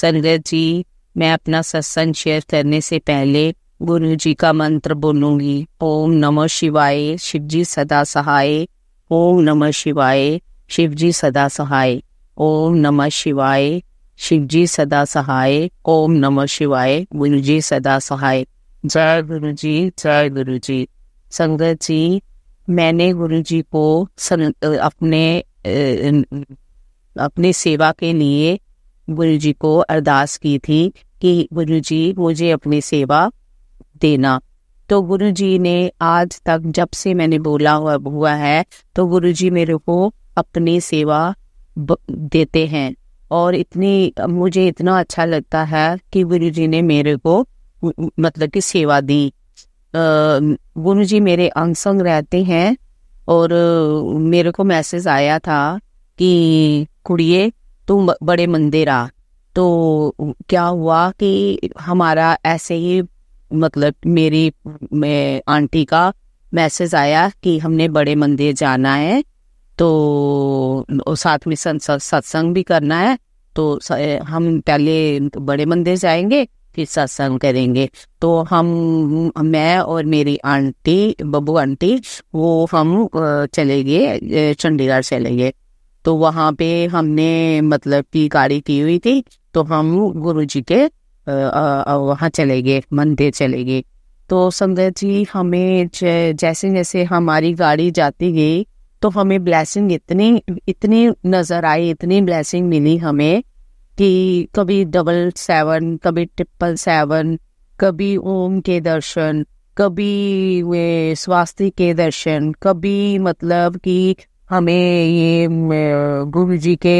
संगत जी मैं अपना सत्संग शेयर करने से पहले गुरु जी का मंत्र बोलूंगी ओम नमः शिवाय शिव जी सदा सहाय ओम नम शिवाय शिव जी सदा सहाय ओम नमो शिवाय शिव जी सदा सहाय ओम नम शिवाय गुरु जी सदा सहाय जय गुरु जी जय गुरु जी संगत जी मैंने गुरु जी को सन, अपने सेवा के लिए गुरु जी को अरदास की थी कि गुरु जी मुझे अपनी सेवा देना तो गुरु जी ने आज तक जब से मैंने बोला हुआ हुआ है तो गुरु जी मेरे को अपनी सेवा देते हैं और इतनी मुझे इतना अच्छा लगता है कि गुरु जी ने मेरे को मतलब कि सेवा दी गुरु जी मेरे अंग संग रहते हैं और मेरे को मैसेज आया था कि कुड़िए तुम बड़े मंदिर आ तो क्या हुआ कि हमारा ऐसे ही मतलब मेरी मैं आंटी का मैसेज आया कि हमने बड़े मंदिर जाना है तो साथ में सत्संग भी करना है तो हम पहले बड़े मंदिर जाएंगे फिर सत्संग करेंगे तो हम मैं और मेरी आंटी बबू आंटी वो हम चले गए चंडीगढ़ चले गए तो वहाँ पे हमने मतलब की गाड़ी की हुई थी तो हम गुरु जी के वहाँ चले गए मंदिर चले गए तो संगत जी हमें जैसे जैसे हमारी गाड़ी जाती गई तो हमें ब्लेसिंग इतनी इतनी नजर आई इतनी ब्लेसिंग मिली हमें कि कभी डबल सेवन कभी ट्रिपल सेवन कभी ओम के दर्शन कभी वे स्वास्थ्य के दर्शन कभी मतलब कि हमें ये गुरु जी के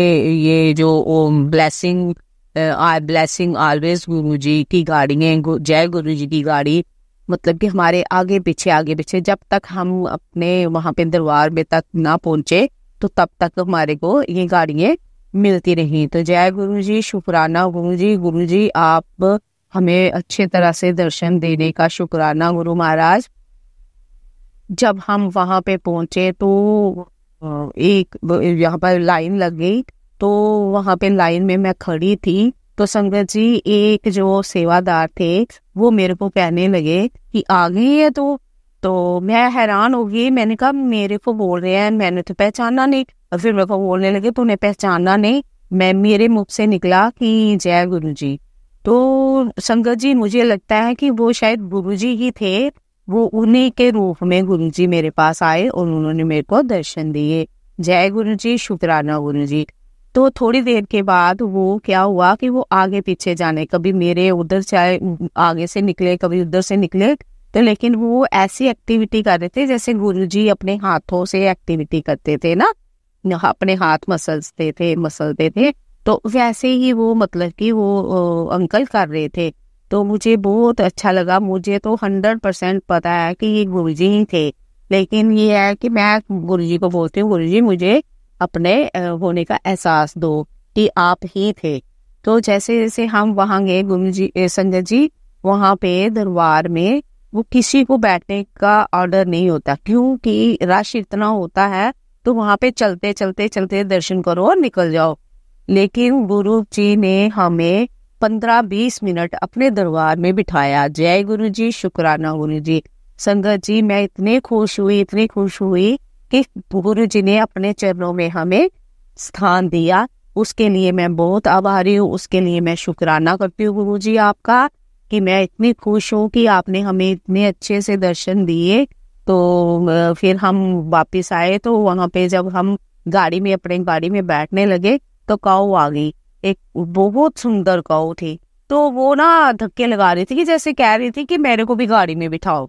ये जो ओम ब्लेसिंग आई ब्लेसिंग ऑलवेज गुरु जी की गाड़ियाँ गु, जय गुरु जी की गाड़ी मतलब कि हमारे आगे पीछे आगे पीछे जब तक हम अपने वहां पे दरबार में तक ना पहुंचे तो तब तक हमारे को ये गाड़ियाँ मिलती रही तो जय गुरु जी शुक्राना गुरु जी गुरु जी आप हमें अच्छे तरह से दर्शन देने का शुक्राना गुरु महाराज जब हम वहां पे पहुंचे तो एक यहाँ पर लाइन लग गई तो वहां पे लाइन में मैं खड़ी थी तो संगत जी एक जो सेवादार थे वो मेरे को कहने लगे कि आ गई है तो तो मैं हैरान हो गई मैंने कहा मेरे को बोल रहे हैं मैंने तो पहचाना नहीं और फिर मेरे को बोलने लगे तूने पहचाना नहीं मैं मेरे मुख से निकला कि जय गुरु जी तो संगत जी मुझे लगता है कि वो शायद गुरु जी ही थे वो उन्हीं के रूप में गुरु जी मेरे पास आए और उन्होंने मेरे को दर्शन दिए जय गुरु जी शुक्राना गुरु जी तो थोड़ी देर के बाद वो क्या हुआ कि वो आगे पीछे जाने कभी मेरे उधर चाहे आगे से निकले कभी उधर से निकले तो लेकिन वो ऐसी एक्टिविटी कर रहे थे जैसे गुरु जी अपने हाथों से एक्टिविटी करते थे ना अपने हाथ मसलते थे मसलते थे तो वैसे ही वो मतलब कि वो अंकल कर रहे थे तो मुझे बहुत अच्छा लगा मुझे तो हंड्रेड परसेंट पता है कि ये गुरु जी ही थे लेकिन ये है कि मैं गुरु जी को बोलती हूँ गुरु जी मुझे अपने होने का एहसास दो कि आप ही थे तो जैसे जैसे हम वहां गए गुरु जी संजय जी वहां पे दरबार में वो किसी को बैठने का ऑर्डर नहीं होता क्योंकि रश इतना होता है तो वहां पे चलते चलते चलते दर्शन करो और निकल जाओ लेकिन गुरु जी ने हमें पंद्रह बीस मिनट अपने दरबार में बिठाया जय गुरु जी शुक्राना गुरु जी संगत जी मैं इतने खुश हुई इतनी खुश हुई कि गुरु जी ने अपने चरणों में हमें स्थान दिया उसके लिए मैं बहुत आभारी हूँ उसके लिए मैं शुक्राना करती हूँ गुरु जी आपका कि मैं इतनी खुश हूँ कि आपने हमें इतने अच्छे से दर्शन दिए तो फिर हम वापस आए तो वहां पे जब हम गाड़ी में अपने गाड़ी में बैठने लगे तो काऊ आ गई एक बहुत सुंदर काउ थी तो वो ना धक्के लगा रही थी कि जैसे कह रही थी कि मेरे को भी गाड़ी में बिठाओ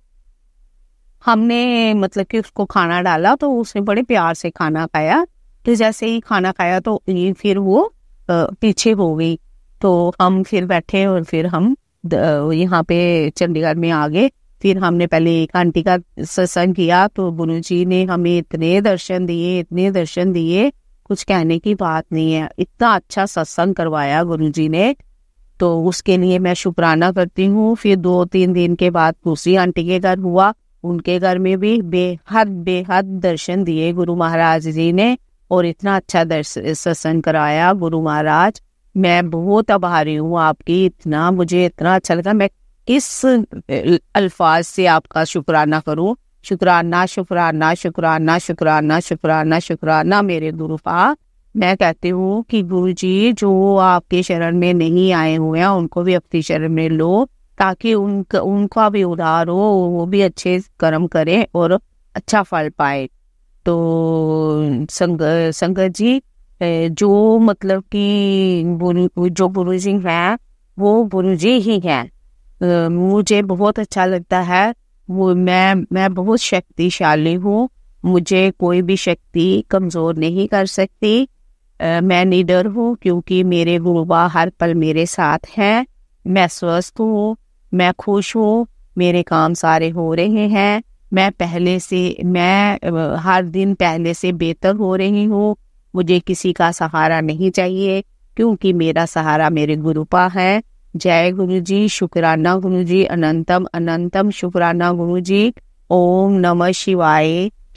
हमने मतलब कि उसको खाना डाला तो उसने बड़े प्यार से खाना खाया तो जैसे ही खाना खाया तो फिर वो पीछे हो गई तो हम फिर बैठे और फिर हम यहाँ पे चंडीगढ़ में आ गए फिर हमने पहले एक आंटी का सत्संग किया तो गुरु जी ने हमें इतने दर्शन दिए इतने दर्शन दिए कुछ कहने की बात नहीं है इतना अच्छा सत्संग करवाया गुरु जी ने तो उसके लिए मैं शुक्राना करती हूँ फिर दो तीन दिन के बाद दूसरी आंटी के घर हुआ उनके घर में भी बेहद बेहद दर्शन दिए गुरु महाराज जी ने और इतना अच्छा सत्संग कराया गुरु महाराज मैं बहुत आभारी हूँ आपकी इतना मुझे इतना अच्छा लगा मैं इस अल्फाज से आपका शुक्राना करूँ शुक्राना शुक्राना शुक्राना शुक्राना शुक्राना शुक्राना मेरे गुरु पाक मैं कहती हूँ कि गुरु जी जो आपके शरण में नहीं आए हुए हैं उनको भी अपनी शरण में लो ताकि उनका उनका भी उधार हो वो भी अच्छे कर्म करें और अच्छा फल पाए तो संग संगत जी जो मतलब कि गुरु जो गुरु जी हैं वो गुरु जी ही हैं मुझे बहुत अच्छा लगता है वो मैं मैं बहुत शक्तिशाली हूँ मुझे कोई भी शक्ति कमज़ोर नहीं कर सकती मैं निडर हूँ क्योंकि मेरे गुरुबा हर पल मेरे साथ हैं मैं स्वस्थ हूँ मैं खुश हूँ मेरे काम सारे हो रहे हैं मैं पहले से मैं हर दिन पहले से बेहतर हो रही हूँ मुझे किसी का सहारा नहीं चाहिए क्योंकि मेरा सहारा मेरे गुरुपा है जय गुरु जी शुक्राना गुरु जी अनंतम अनंतम शुक्राना गुरु जी ओम नमः शिवाय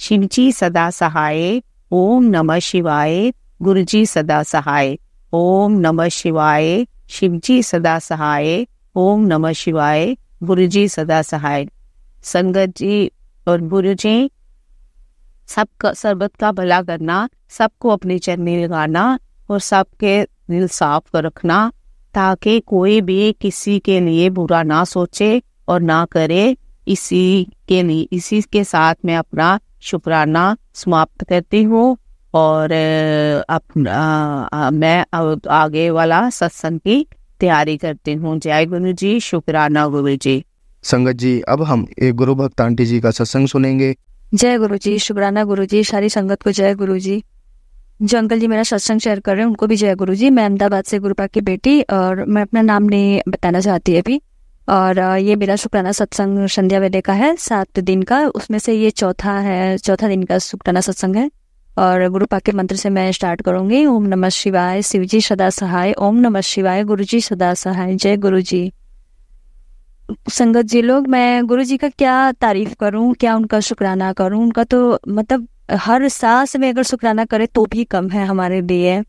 शिवजी सदा सहाय ओम नमः शिवाय गुरु जी सदा सहाय ओम नमः शिवाय शिवजी सदा सहाय ओम नमः शिवाय गुरु जी सदा सहाय संगत जी और गुरु जी सबका सरबत का भला करना सबको अपने चरणी लगाना और सबके दिल साफ कर रखना ताकि कोई भी किसी के लिए बुरा ना सोचे और ना करे इसी के लिए इसी के साथ मैं अपना शुक्राना समाप्त करती हूँ और अपना मैं आगे वाला सत्संग की तैयारी करती हूँ जय गुरु जी शुक्राना गुरु जी संगत जी अब हम एक गुरु भक्त आंटी जी का सत्संग सुनेंगे जय गुरु जी शुक्राना गुरु जी सारी संगत को जय गुरु जी जो अंकल जी मेरा सत्संग शेयर कर रहे हैं उनको भी जय गुरु जी मैं अहमदाबाद से गुरुपा की बेटी और मैं अपना नाम नहीं बताना चाहती अभी और ये मेरा शुक्राना सत्संग संध्या वेले का है सात दिन का उसमें से ये चौथा है चौथा दिन का शुक्राना सत्संग है और गुरुपा के मंत्र से मैं स्टार्ट करूंगी ओम नमः शिवाय शिव जी सदा सहाय ओम नमः शिवाय गुरु जी सदा सहाय जय गुरु जी संगत जी लोग मैं गुरु जी का क्या तारीफ करूं क्या उनका शुक्राना करूं उनका तो मतलब हर सांस में अगर शुक्राना करे तो भी कम है हमारे लिए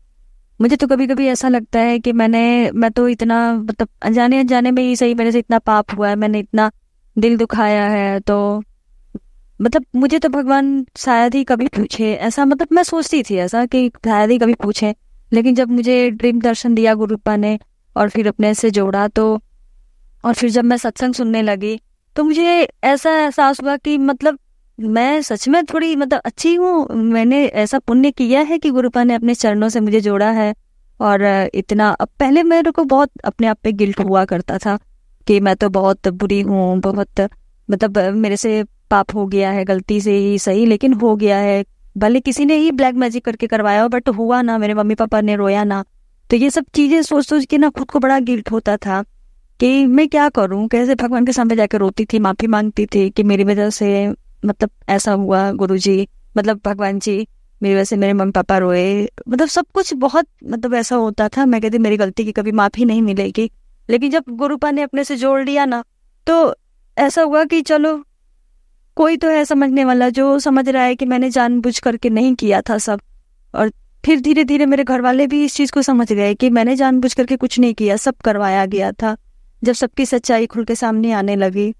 मुझे तो कभी कभी ऐसा लगता है कि मैंने मैं तो इतना मतलब अनजाने अनजाने में ही सही मेरे से इतना पाप हुआ है मैंने इतना दिल दुखाया है तो मतलब मुझे तो भगवान शायद ही कभी पूछे ऐसा मतलब मैं सोचती थी ऐसा कि शायद ही कभी पूछे लेकिन जब मुझे ड्रीम दर्शन दिया गुरुपा ने और फिर अपने से जोड़ा तो और फिर जब मैं सत्संग सुनने लगी तो मुझे ऐसा एहसास हुआ कि मतलब मैं सच में थोड़ी मतलब अच्छी हूँ मैंने ऐसा पुण्य किया है कि गुरुपा ने अपने चरणों से मुझे जोड़ा है और इतना अब पहले मेरे को बहुत अपने आप पे गिल्ट हुआ करता था कि मैं तो बहुत बुरी हूँ बहुत मतलब मेरे से पाप हो गया है गलती से ही सही लेकिन हो गया है भले किसी ने ही ब्लैक मैजिक करके करवाया हो बट हुआ ना मेरे मम्मी पापा ने रोया ना तो ये सब चीज़ें सोच सोच के ना खुद को बड़ा गिल्ट होता था कि मैं क्या करूं कैसे भगवान के सामने जाकर रोती थी माफ़ी मांगती थी कि मेरी वजह से मतलब ऐसा हुआ गुरु जी मतलब भगवान जी मेरी वजह से मेरे मम्मी पापा रोए मतलब सब कुछ बहुत मतलब ऐसा होता था मैं कहती मेरी गलती की कभी माफ़ी नहीं मिलेगी लेकिन जब गुरुपा ने अपने से जोड़ लिया ना तो ऐसा हुआ कि चलो कोई तो है समझने वाला जो समझ रहा है कि मैंने जानबूझ करके नहीं किया था सब और फिर धीरे धीरे मेरे घर वाले भी इस चीज़ को समझ गए कि मैंने जानबूझ करके कुछ नहीं किया सब करवाया गया था जब सबकी सच्चाई खुल के सामने आने लगी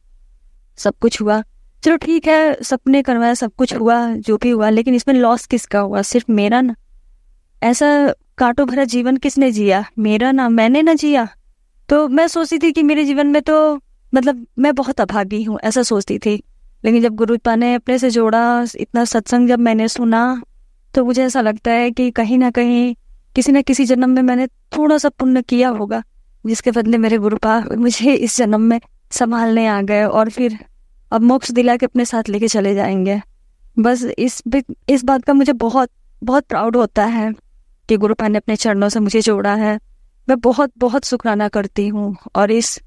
सब कुछ हुआ चलो ठीक है सपने करवाया सब कुछ हुआ जो भी हुआ लेकिन इसमें लॉस किसका हुआ सिर्फ मेरा ना ऐसा कांटो भरा जीवन किसने जिया मेरा ना मैंने ना जिया तो मैं सोचती थी कि मेरे जीवन में तो मतलब मैं बहुत अभागी हूँ ऐसा सोचती थी लेकिन जब गुरु ने अपने से जोड़ा इतना सत्संग जब मैंने सुना तो मुझे ऐसा लगता है कि कहीं ना कहीं किसी न किसी जन्म में मैंने थोड़ा सा पुण्य किया होगा जिसके बदले मेरे गुरुपा मुझे इस जन्म में संभालने आ गए और फिर अब मोक्ष दिला के अपने साथ लेके चले जाएंगे बस इस इस बात का मुझे बहुत बहुत प्राउड होता है कि गुरु ने अपने चरणों से मुझे जोड़ा है मैं बहुत बहुत शुक्राना करती हूँ और इस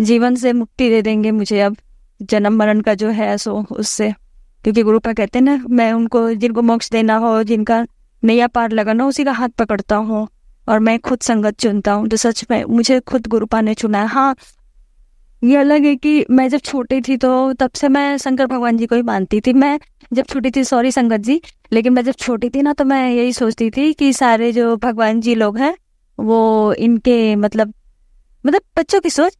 जीवन से मुक्ति दे देंगे मुझे अब जन्म मरण का जो है सो उससे क्योंकि गुरु पा कहते हैं ना मैं उनको जिनको मोक्ष देना हो जिनका नया पार लगाना उसी का हाथ पकड़ता हूँ और मैं खुद संगत चुनता हूँ तो सच में मुझे खुद गुरुपा ने चुना है हाँ ये अलग है कि मैं जब छोटी थी तो तब से मैं शंकर भगवान जी को ही मानती थी मैं जब छोटी थी सॉरी संगत जी लेकिन मैं जब छोटी थी ना तो मैं यही सोचती थी कि सारे जो भगवान जी लोग हैं वो इनके मतलब मतलब बच्चों की सोच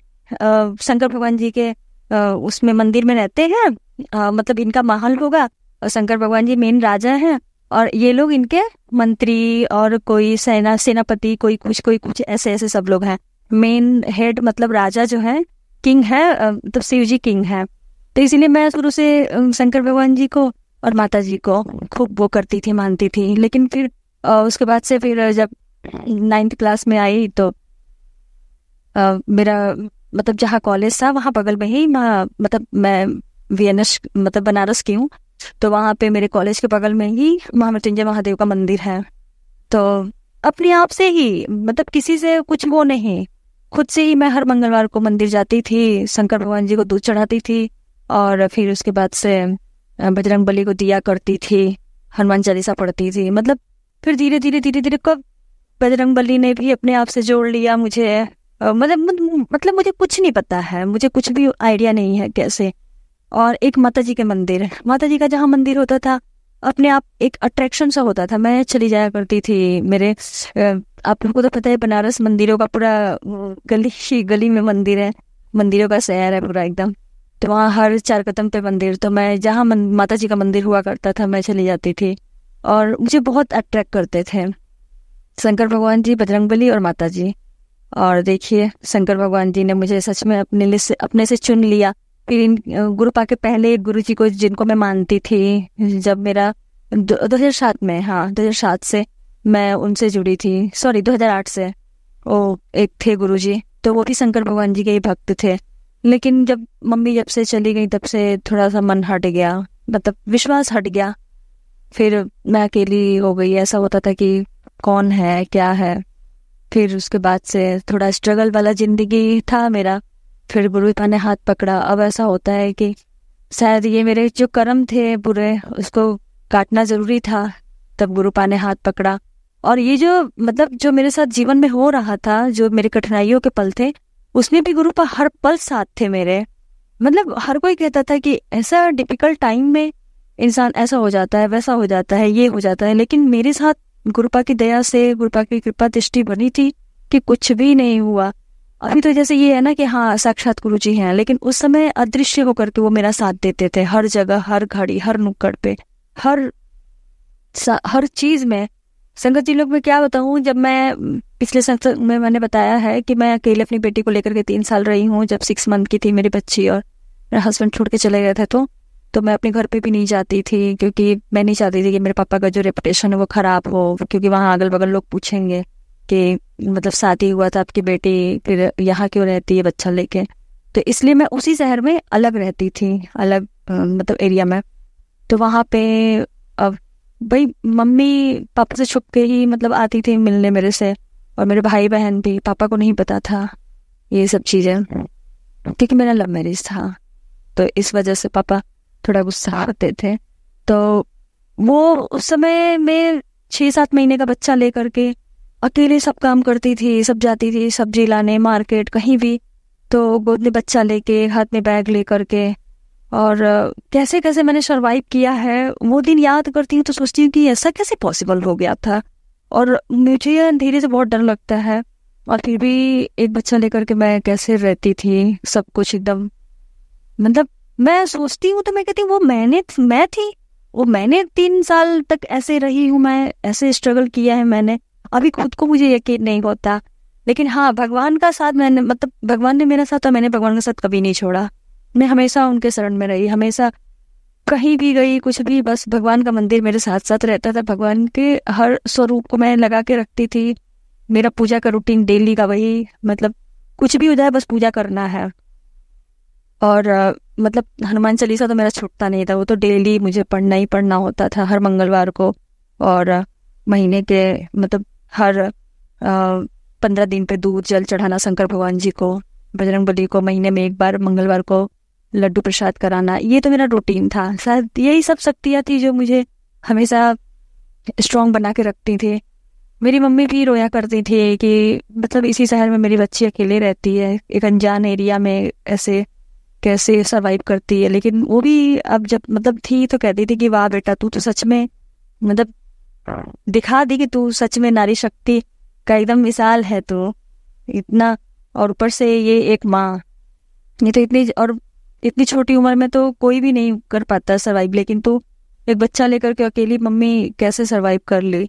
शंकर भगवान जी के आ, उसमें मंदिर में रहते हैं आ, मतलब इनका माहौल होगा और शंकर भगवान जी मेन राजा हैं और ये लोग इनके मंत्री और कोई सेना सेनापति कोई कुछ कोई कुछ ऐसे ऐसे सब लोग हैं मेन हेड मतलब राजा जो है किंग है मतलब शिव जी किंग है तो इसीलिए मैं शुरू से शंकर भगवान जी को और माता जी को खूब वो करती थी मानती थी लेकिन फिर उसके बाद से फिर जब नाइन्थ क्लास में आई तो आ, मेरा मतलब जहाँ कॉलेज था वहाँ बगल में ही मतलब मैं वी मतलब बनारस की हूँ तो वहाँ पे मेरे कॉलेज के बगल में ही महामृत्युंजय महादेव का मंदिर है तो अपने आप से ही मतलब किसी से कुछ वो नहीं खुद से ही मैं हर मंगलवार को मंदिर जाती थी शंकर भगवान जी को दूध चढ़ाती थी और फिर उसके बाद से बजरंग बली को दिया करती थी हनुमान चालीसा पढ़ती थी मतलब फिर धीरे धीरे धीरे धीरे कब बजरंग बली ने भी अपने आप से जोड़ लिया मुझे मतलब मतलब मुझे कुछ नहीं पता है मुझे कुछ भी आइडिया नहीं है कैसे और एक माता जी के मंदिर माता जी का जहाँ मंदिर होता था अपने आप एक अट्रैक्शन सा होता था मैं चली जाया करती थी मेरे आप लोगों को तो पता है बनारस मंदिरों का पूरा गली गली में मंदिर है मंदिरों का शहर है पूरा एकदम तो वहाँ हर चार कदम पे मंदिर तो मैं जहाँ माता जी का मंदिर हुआ करता था मैं चली जाती थी और मुझे बहुत अट्रैक्ट करते थे शंकर भगवान जी बजरंग और माता जी और देखिए शंकर भगवान जी ने मुझे सच में अपने लिए अपने से चुन लिया फिर इन गुरु पाके पहले गुरु जी को जिनको मैं मानती थी जब मेरा दो हजार सात में हाँ दो हजार सात से मैं उनसे जुड़ी थी सॉरी दो हजार आठ से वो एक थे गुरु जी तो वो भी शंकर भगवान जी के ही भक्त थे लेकिन जब मम्मी जब से चली गई तब से थोड़ा सा मन हट गया मतलब विश्वास हट गया फिर मैं अकेली हो गई ऐसा होता था कि कौन है क्या है फिर उसके बाद से थोड़ा स्ट्रगल वाला जिंदगी था मेरा फिर गुरुता ने हाथ पकड़ा अब ऐसा होता है कि शायद ये मेरे जो कर्म थे बुरे उसको काटना जरूरी था तब गुरुपा ने हाथ पकड़ा और ये जो मतलब जो मेरे साथ जीवन में हो रहा था जो मेरे कठिनाइयों के पल थे उसमें भी गुरुपा हर पल साथ थे मेरे मतलब हर कोई कहता था कि ऐसा डिफिकल्ट टाइम में इंसान ऐसा हो जाता है वैसा हो जाता है ये हो जाता है लेकिन मेरे साथ गुरुपा की दया से गुरुपा की कृपा दृष्टि बनी थी कि कुछ भी नहीं हुआ अभी तो जैसे ये है ना कि हाँ साक्षात गुरु जी हैं लेकिन उस समय अदृश्य होकर के वो मेरा साथ देते थे हर जगह हर घड़ी हर नुक्कड़ पे हर हर चीज में संगत जी लोग मैं क्या बताऊं जब मैं पिछले संसद में मैंने बताया है कि मैं अकेले अपनी बेटी को लेकर के तीन साल रही हूँ जब सिक्स मंथ की थी मेरी बच्ची और मेरा हस्बैंड छोड़ के चले गए थे तो तो मैं अपने घर पे भी नहीं जाती थी क्योंकि मैं नहीं चाहती थी कि मेरे पापा का जो रेपुटेशन है वो खराब हो क्योंकि वहाँ अगल बगल लोग पूछेंगे आपके मतलब शादी हुआ था आपकी बेटी फिर यहाँ क्यों रहती है बच्चा लेके तो इसलिए मैं उसी शहर में अलग रहती थी अलग मतलब एरिया में तो वहाँ पे अब भाई मम्मी पापा से छुप के ही मतलब आती थी मिलने मेरे से और मेरे भाई बहन भी पापा को नहीं पता था ये सब चीज़ें क्योंकि मेरा लव मैरिज था तो इस वजह से पापा थोड़ा गुस्सा आते थे तो वो उस समय में छः सात महीने का बच्चा लेकर के अकेले सब काम करती थी सब जाती थी सब्जी लाने मार्केट कहीं भी तो गोद में बच्चा लेके हाथ में बैग ले करके और कैसे कैसे मैंने सर्वाइव किया है वो दिन याद करती हूँ तो सोचती हूँ कि ऐसा कैसे पॉसिबल हो गया था और मुझे धीरे से बहुत डर लगता है और फिर भी एक बच्चा लेकर के मैं कैसे रहती थी सब कुछ एकदम मतलब मैं सोचती हूँ तो मैं कहती हूँ वो मैंने मैं थी वो मैंने तीन साल तक ऐसे रही हूँ मैं ऐसे स्ट्रगल किया है मैंने अभी खुद को मुझे यकीन नहीं होता लेकिन हाँ भगवान का साथ मैंने मतलब भगवान ने मेरा साथ तो मैंने भगवान का साथ कभी नहीं छोड़ा मैं हमेशा उनके शरण में रही हमेशा कहीं भी गई कुछ भी बस भगवान का मंदिर मेरे साथ साथ रहता था भगवान के हर स्वरूप को मैं लगा के रखती थी मेरा पूजा का रूटीन डेली का वही मतलब कुछ भी हो जाए बस पूजा करना है और आ, मतलब हनुमान चालीसा तो मेरा छुटता नहीं था वो तो डेली मुझे पढ़ना ही पढ़ना होता था हर मंगलवार को और महीने के मतलब हर पंद्रह दिन पे दूध जल चढ़ाना शंकर भगवान जी को बजरंग बली को महीने में एक बार मंगलवार को लड्डू प्रसाद कराना ये तो मेरा रूटीन था शायद यही सब शक्तियाँ थी जो मुझे हमेशा स्ट्रॉन्ग बना के रखती थी मेरी मम्मी भी रोया करती थी कि मतलब इसी शहर में मेरी बच्ची अकेले रहती है एक अनजान एरिया में ऐसे कैसे सर्वाइव करती है लेकिन वो भी अब जब मतलब थी तो कहती थी कि वाह बेटा तू तो सच में मतलब दिखा दी कि तू सच में नारी शक्ति का एकदम मिसाल है तो इतना और ऊपर से ये एक माँ ये तो इतनी और इतनी छोटी उम्र में तो कोई भी नहीं कर पाता सर्वाइव लेकिन तू एक बच्चा लेकर के अकेली मम्मी कैसे सर्वाइव कर ली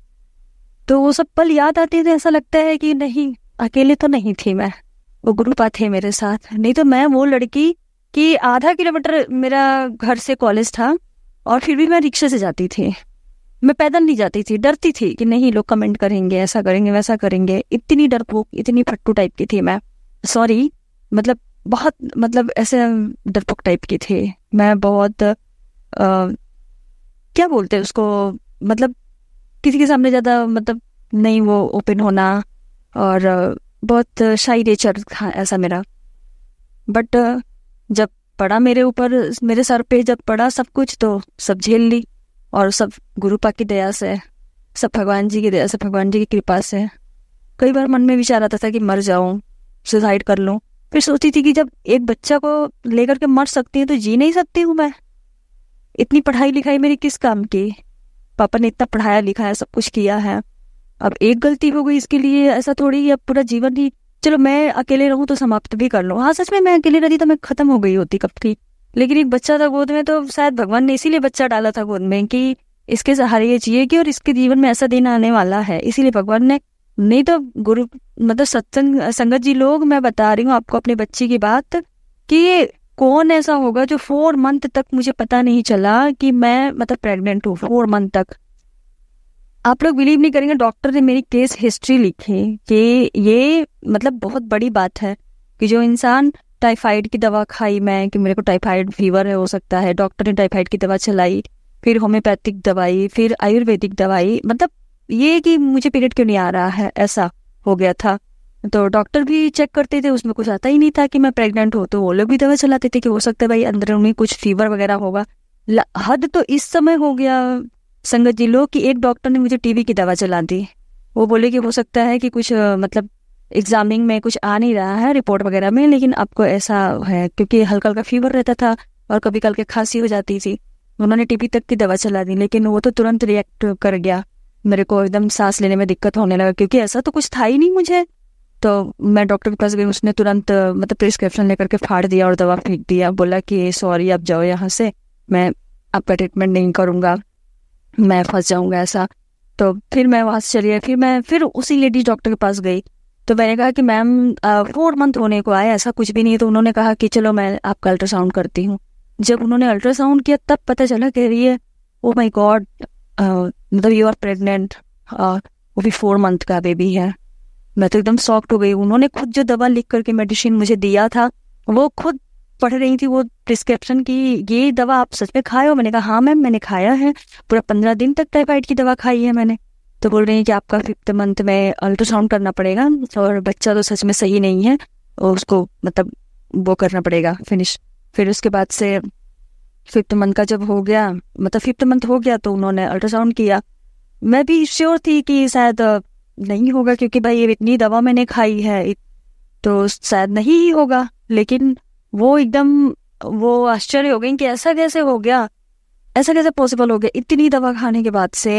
तो वो सब पल याद आते थे तो ऐसा लगता है कि नहीं अकेले तो नहीं थी मैं वो ग्रुपा थे मेरे साथ नहीं तो मैं वो लड़की कि आधा किलोमीटर मेरा घर से कॉलेज था और फिर भी मैं रिक्शे से जाती थी मैं पैदल नहीं जाती थी डरती थी कि नहीं लोग कमेंट करेंगे ऐसा करेंगे वैसा करेंगे इतनी डरपोक इतनी फट्टू टाइप की थी मैं सॉरी मतलब बहुत मतलब ऐसे डरपोक टाइप की थी मैं बहुत आ, क्या बोलते हैं उसको मतलब किसी के सामने ज़्यादा मतलब नहीं वो ओपन होना और बहुत शाही नेचर था ऐसा मेरा बट जब पड़ा मेरे ऊपर मेरे सर पे जब पड़ा सब कुछ तो सब झेल ली और सब गुरु पा की दया से सब भगवान जी की दया से भगवान जी की कृपा से कई बार मन में विचार आता था कि मर जाऊं सुसाइड कर लूं फिर सोचती थी कि जब एक बच्चा को लेकर के मर सकती है तो जी नहीं सकती हूँ मैं इतनी पढ़ाई लिखाई मेरी किस काम की पापा ने इतना पढ़ाया लिखाया सब कुछ किया है अब एक गलती हो गई इसके लिए ऐसा थोड़ी अब पूरा जीवन ही चलो मैं अकेले रहूं तो समाप्त भी कर लो हाँ सच में मैं अकेले रहती तो मैं खत्म हो गई होती कब की लेकिन एक बच्चा था गोद में तो शायद भगवान ने इसीलिए बच्चा डाला था गोद में कि इसके सहारे ये जिएगी और इसके जीवन में ऐसा दिन आने वाला है इसीलिए भगवान ने नहीं तो गुरु मतलब सत्संग संगत जी लोग मैं बता रही हूँ आपको अपने बच्चे की बात कि ये कौन ऐसा होगा जो फोर मंथ तक मुझे पता नहीं चला कि मैं मतलब प्रेग्नेंट हूँ फोर मंथ तक आप लोग बिलीव नहीं करेंगे डॉक्टर ने मेरी केस हिस्ट्री लिखी कि ये मतलब बहुत बड़ी बात है कि जो इंसान टाइफाइड की दवा खाई मैं कि मेरे को टाइफाइड फीवर है हो सकता है डॉक्टर ने टाइफाइड की दवा चलाई फिर होम्योपैथिक दवाई फिर आयुर्वेदिक दवाई मतलब ये कि मुझे पीरियड क्यों नहीं आ रहा है ऐसा हो गया था तो डॉक्टर भी चेक करते थे उसमें कुछ आता ही नहीं था कि मैं प्रेग्नेंट हो तो वो लोग भी दवा चलाते थे कि हो सकता है भाई अंदर में कुछ फीवर वगैरह होगा हद तो इस समय हो गया संगत जी लोग कि एक डॉक्टर ने मुझे टीवी की दवा चला दी वो बोले कि हो सकता है कि कुछ मतलब एग्जामिंग में कुछ आ नहीं रहा है रिपोर्ट वगैरह में लेकिन आपको ऐसा है क्योंकि हल्का हल्का फीवर रहता था और कभी कल के खांसी हो जाती थी उन्होंने टीबी तक की दवा चला दी लेकिन वो तो तुरंत रिएक्ट कर गया मेरे को एकदम सांस लेने में दिक्कत होने लगा क्योंकि ऐसा तो कुछ था ही नहीं मुझे तो मैं डॉक्टर के पास गई उसने तुरंत मतलब प्रिस्क्रिप्शन लेकर के फाड़ दिया और दवा फेंक दिया बोला कि सॉरी आप जाओ यहाँ से मैं आपका ट्रीटमेंट नहीं करूँगा मैं फंस जाऊँगा ऐसा तो फिर मैं वहाँ से चली गई फिर मैं फिर उसी लेडीज डॉक्टर के पास गई तो मैंने कहा कि मैम फोर मंथ होने को आया ऐसा कुछ भी नहीं है तो उन्होंने कहा कि चलो मैं आपका अल्ट्रासाउंड करती हूँ जब उन्होंने अल्ट्रासाउंड किया तब पता चला कह रही है ओ माई गॉड मतलब यू आर प्रेगनेंट वो भी फोर मंथ का बेबी है मैं तो एकदम सॉफ्ट हो गई उन्होंने खुद जो दवा लिख करके मेडिसिन मुझे दिया था वो खुद पढ़ रही थी वो प्रिस्क्रिप्शन की ये दवा आप सच में खाए हो मैंने कहा हाँ मैम मैंने खाया है पूरा पंद्रह दिन तक टाइफाइड की दवा खाई है मैंने तो बोल रही है कि आपका फिफ्थ मंथ में अल्ट्रासाउंड करना पड़ेगा और बच्चा तो सच में सही नहीं है और तो उसको मतलब वो करना पड़ेगा फिनिश फिर उसके बाद से फिफ्थ मंथ का जब हो गया मतलब फिफ्थ मंथ हो गया तो उन्होंने अल्ट्रासाउंड किया मैं भी श्योर थी कि शायद नहीं होगा क्योंकि भाई ये इतनी दवा मैंने खाई है तो शायद नहीं ही होगा लेकिन वो एकदम वो आश्चर्य हो गई कि ऐसा कैसे हो गया ऐसा कैसे पॉसिबल हो गया इतनी दवा खाने के बाद से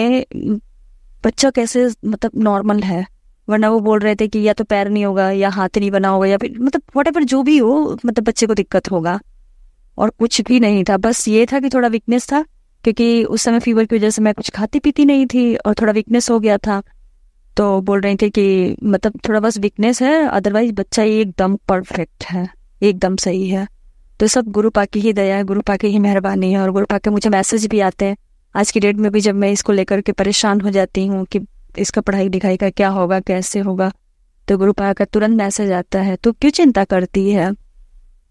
बच्चा कैसे मतलब नॉर्मल है वरना वो बोल रहे थे कि या तो पैर नहीं होगा या हाथ नहीं बना होगा या फिर मतलब वट एवर जो भी हो मतलब बच्चे को दिक्कत होगा और कुछ भी नहीं था बस ये था कि थोड़ा वीकनेस था क्योंकि उस समय फीवर की वजह से मैं कुछ खाती पीती नहीं थी और थोड़ा वीकनेस हो गया था तो बोल रहे थे कि मतलब थोड़ा बस वीकनेस है अदरवाइज बच्चा एकदम परफेक्ट है एकदम सही है तो सब गुरु पा की ही दया है गुरु पा की ही मेहरबानी है और गुरु पा के मुझे मैसेज भी आते हैं आज की डेट में भी जब मैं इसको लेकर के परेशान हो जाती हूँ कि इसका पढ़ाई लिखाई का क्या होगा कैसे होगा तो गुरु पाया का तुरंत मैसेज आता है तू क्यों चिंता करती है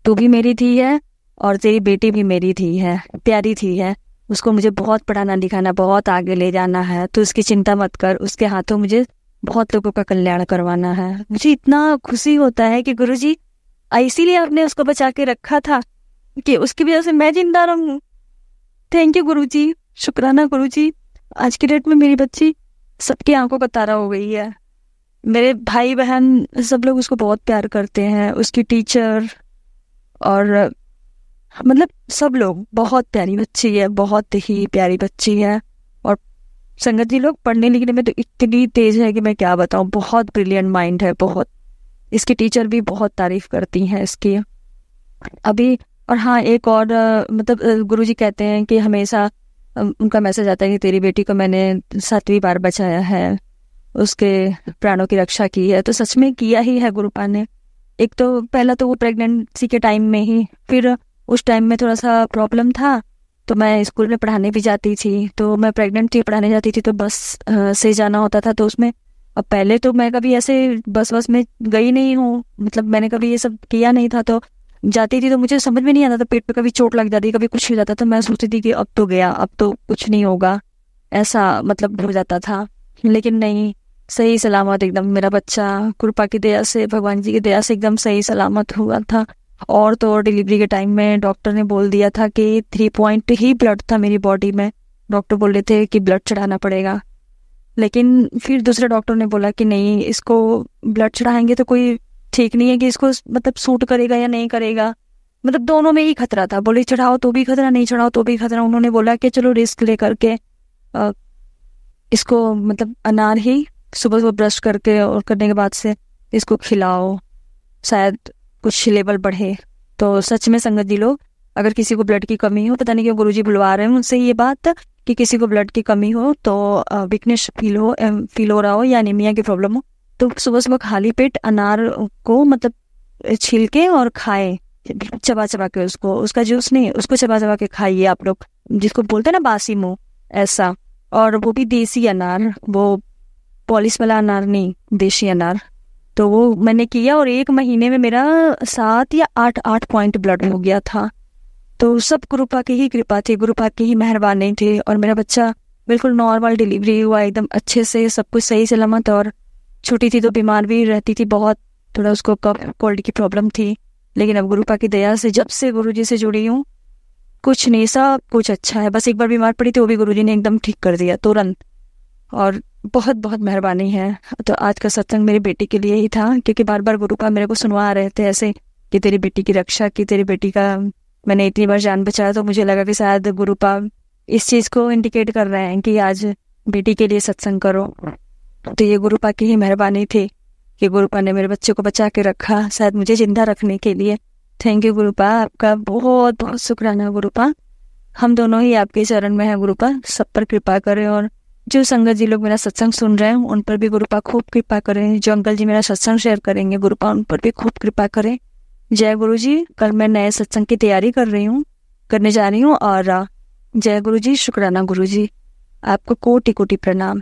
तू भी मेरी थी है और तेरी बेटी भी मेरी थी है प्यारी थी है उसको मुझे बहुत पढ़ाना लिखाना बहुत आगे ले जाना है तो उसकी चिंता मत कर उसके हाथों मुझे बहुत लोगों का कल्याण करवाना है मुझे इतना खुशी होता है कि गुरु जी इसीलिए आपने उसको बचा के रखा था कि उसकी वजह से मैं जिंदा रहूँ थैंक यू गुरु जी शुक्राना गुरु जी आज की डेट में मेरी बच्ची सबकी आंखों का तारा हो गई है मेरे भाई बहन सब लोग उसको बहुत प्यार करते हैं उसकी टीचर और मतलब सब लोग बहुत प्यारी बच्ची है बहुत ही प्यारी बच्ची है और संगत जी लोग पढ़ने लिखने में तो इतनी तेज है कि मैं क्या बताऊँ बहुत ब्रिलियंट माइंड है बहुत इसकी टीचर भी बहुत तारीफ करती हैं इसकी अभी और हाँ एक और मतलब गुरुजी कहते हैं कि हमेशा उनका मैसेज आता है कि तेरी बेटी को मैंने सातवीं बार बचाया है उसके प्राणों की रक्षा की है तो सच में किया ही है गुरुपा ने एक तो पहला तो वो प्रेगनेंसी के टाइम में ही फिर उस टाइम में थोड़ा सा प्रॉब्लम था तो मैं स्कूल में पढ़ाने भी जाती थी तो मैं प्रेग्नेंट थी पढ़ाने जाती थी तो बस से जाना होता था तो उसमें अब पहले तो मैं कभी ऐसे बस बस में गई नहीं हूँ मतलब मैंने कभी ये सब किया नहीं था तो जाती थी तो मुझे समझ में नहीं आता था पेट पे कभी चोट लग जाती कभी कुछ हो जाता तो मैं सोचती थी कि अब तो गया अब तो कुछ नहीं होगा ऐसा मतलब हो जाता था लेकिन नहीं सही सलामत एकदम मेरा बच्चा कृपा की दया से भगवान जी की दया से एकदम सही सलामत हुआ था और तो और डिलीवरी के टाइम में डॉक्टर ने बोल दिया था कि थ्री पॉइंट ही ब्लड था मेरी बॉडी में डॉक्टर बोल रहे थे कि ब्लड चढ़ाना पड़ेगा लेकिन फिर दूसरे डॉक्टर ने बोला कि नहीं इसको ब्लड चढ़ाएंगे तो कोई ठीक नहीं है कि इसको मतलब सूट करेगा या नहीं करेगा मतलब दोनों में ही खतरा था बोले चढ़ाओ तो भी खतरा नहीं चढ़ाओ तो भी खतरा उन्होंने बोला कि चलो रिस्क ले करके आ, इसको मतलब अनार ही सुबह सुबह ब्रश करके और करने के बाद से इसको खिलाओ शायद कुछ लेवल बढ़े तो सच में संगत जी लोग अगर किसी को ब्लड की कमी हो पता नहीं क्यों गुरुजी बुलवा रहे हैं उनसे ये बात कि किसी को ब्लड की कमी हो तो वीकनेस फील हो फील हो रहा हो या एनीमिया की प्रॉब्लम हो तो सुबह सुबह खाली पेट अनार को मतलब छिलके और खाए चबा चबा के उसको उसका जूस नहीं उसको चबा चबा के खाइए आप लोग जिसको बोलते हैं ना बासी मुंह ऐसा और वो भी देसी अनार वो पॉलिश वाला अनार नहीं देशी अनार तो वो मैंने किया और एक महीने में मेरा सात या आठ आठ पॉइंट ब्लड हो गया था तो सब गुरुपा की ही कृपा थी गुरुपा की ही मेहरबानी थी और मेरा बच्चा बिल्कुल नॉर्मल डिलीवरी हुआ एकदम अच्छे से सब कुछ सही सलामत और छोटी थी तो बीमार भी रहती थी बहुत थोड़ा उसको कोल्ड की प्रॉब्लम थी लेकिन अब गुरुपा की दया से जब से गुरु जी से जुड़ी हूँ कुछ नहीं सब कुछ अच्छा है बस एक बार बीमार पड़ी थी वो भी गुरु जी ने एकदम ठीक कर दिया तुरंत और बहुत बहुत मेहरबानी है तो आज का सत्संग मेरी बेटी के लिए ही था क्योंकि बार बार गुरुपा मेरे को सुनवा रहे थे ऐसे कि तेरी बेटी की रक्षा की तेरी बेटी का मैंने इतनी बार जान बचाया तो मुझे लगा कि शायद गुरुपा इस चीज़ को इंडिकेट कर रहे हैं कि आज बेटी के लिए सत्संग करो तो ये गुरुपा की ही मेहरबानी थी कि गुरुपा ने मेरे बच्चे को बचा के रखा शायद मुझे जिंदा रखने के लिए थैंक यू गुरुपा आपका बहुत बहुत शुक्राना गुरुपा हम दोनों ही आपके चरण में हैं गुरुपा सब पर कृपा करें और जो संगत जी लोग मेरा सत्संग सुन रहे हैं उन पर भी गुरुपा खूब कृपा करें जो अंकल जी मेरा सत्संग शेयर करेंगे गुरुपा उन पर भी खूब कृपा करें जय गुरु जी कल मैं नए सत्संग की तैयारी कर रही हूँ करने जा रही हूँ और जय गुरु जी शुक्राना गुरु जी आपको कोटि कोटि प्रणाम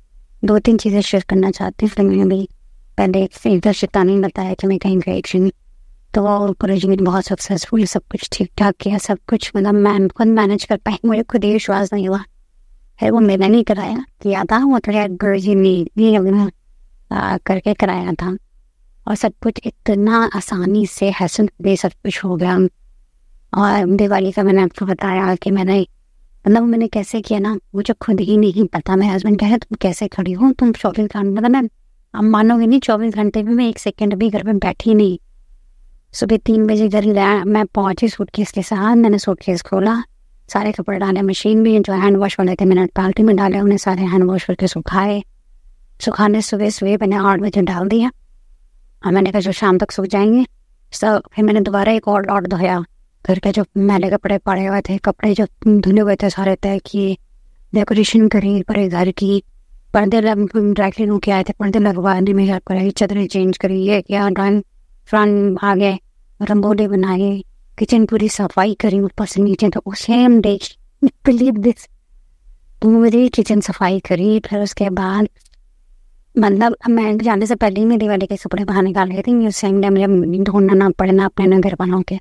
दो तीन चीज़ें शेयर करना चाहती हूँ फिर मैंने भी पहले एक शिता नहीं बताया कि मैं कहीं गई थी तो और कॉलेज में बहुत सक्सेसफुल सब कुछ ठीक ठाक किया सब कुछ मतलब मैं खुद मैनेज कर पाई मुझे खुद ही विश्वास नहीं हुआ फिर वो मैंने नहीं कराया किया था वो थोड़ा गुरु जी ने ये करके कराया था और सब कुछ इतना आसानी से हैसन भी सब कुछ हो गया और दिवाली का मैंने आपको बताया कि मैंने मतलब मैंने कैसे किया ना मुझे खुद ही नहीं पता मेरे हस्बैंड कह रहे तुम कैसे खड़ी हो तुम चौबीस घंटे मतलब मैं अब मानोगे नहीं चौबीस घंटे भी मैं एक सेकेंड भी घर में बैठी नहीं सुबह तीन बजे घर मैं पहुंची सूटकेस के साथ मैंने सूटकेस खोला सारे कपड़े डाले मशीन भी जो हैंड वॉश वाले थे मैंने बाल्टी में डाले उन्हें सारे हैंड वॉश करके सुखाए सुखाने सुबह सुबह मैंने आठ बजे डाल दिया और मैंने कहा जो शाम तक सूख जाएंगे सब फिर मैंने दोबारा एक और लॉट धोया घर के जो मैले कपड़े पड़े हुए थे कपड़े जो धुले हुए थे सारे तय किए डेकोरेशन करी परे घर की पर्दे ड्राई क्लीन होके आए थे पर्दे लगवाने में हेल्प कराई चदरें चेंज करी ये क्या ड्राइंग फ्रंट गए रंगोले बनाए किचन पूरी सफाई करी ऊपर से नीचे तो सेम डे बिलीव दिस मेरी किचन सफाई करी फिर उसके बाद मतलब मैं जाने से पहले ही मेरे वाले के कपड़े बाहर निकाल रही थी सेम डे मुझे ढूंढना ना पड़े ना अपने ना घर वालों के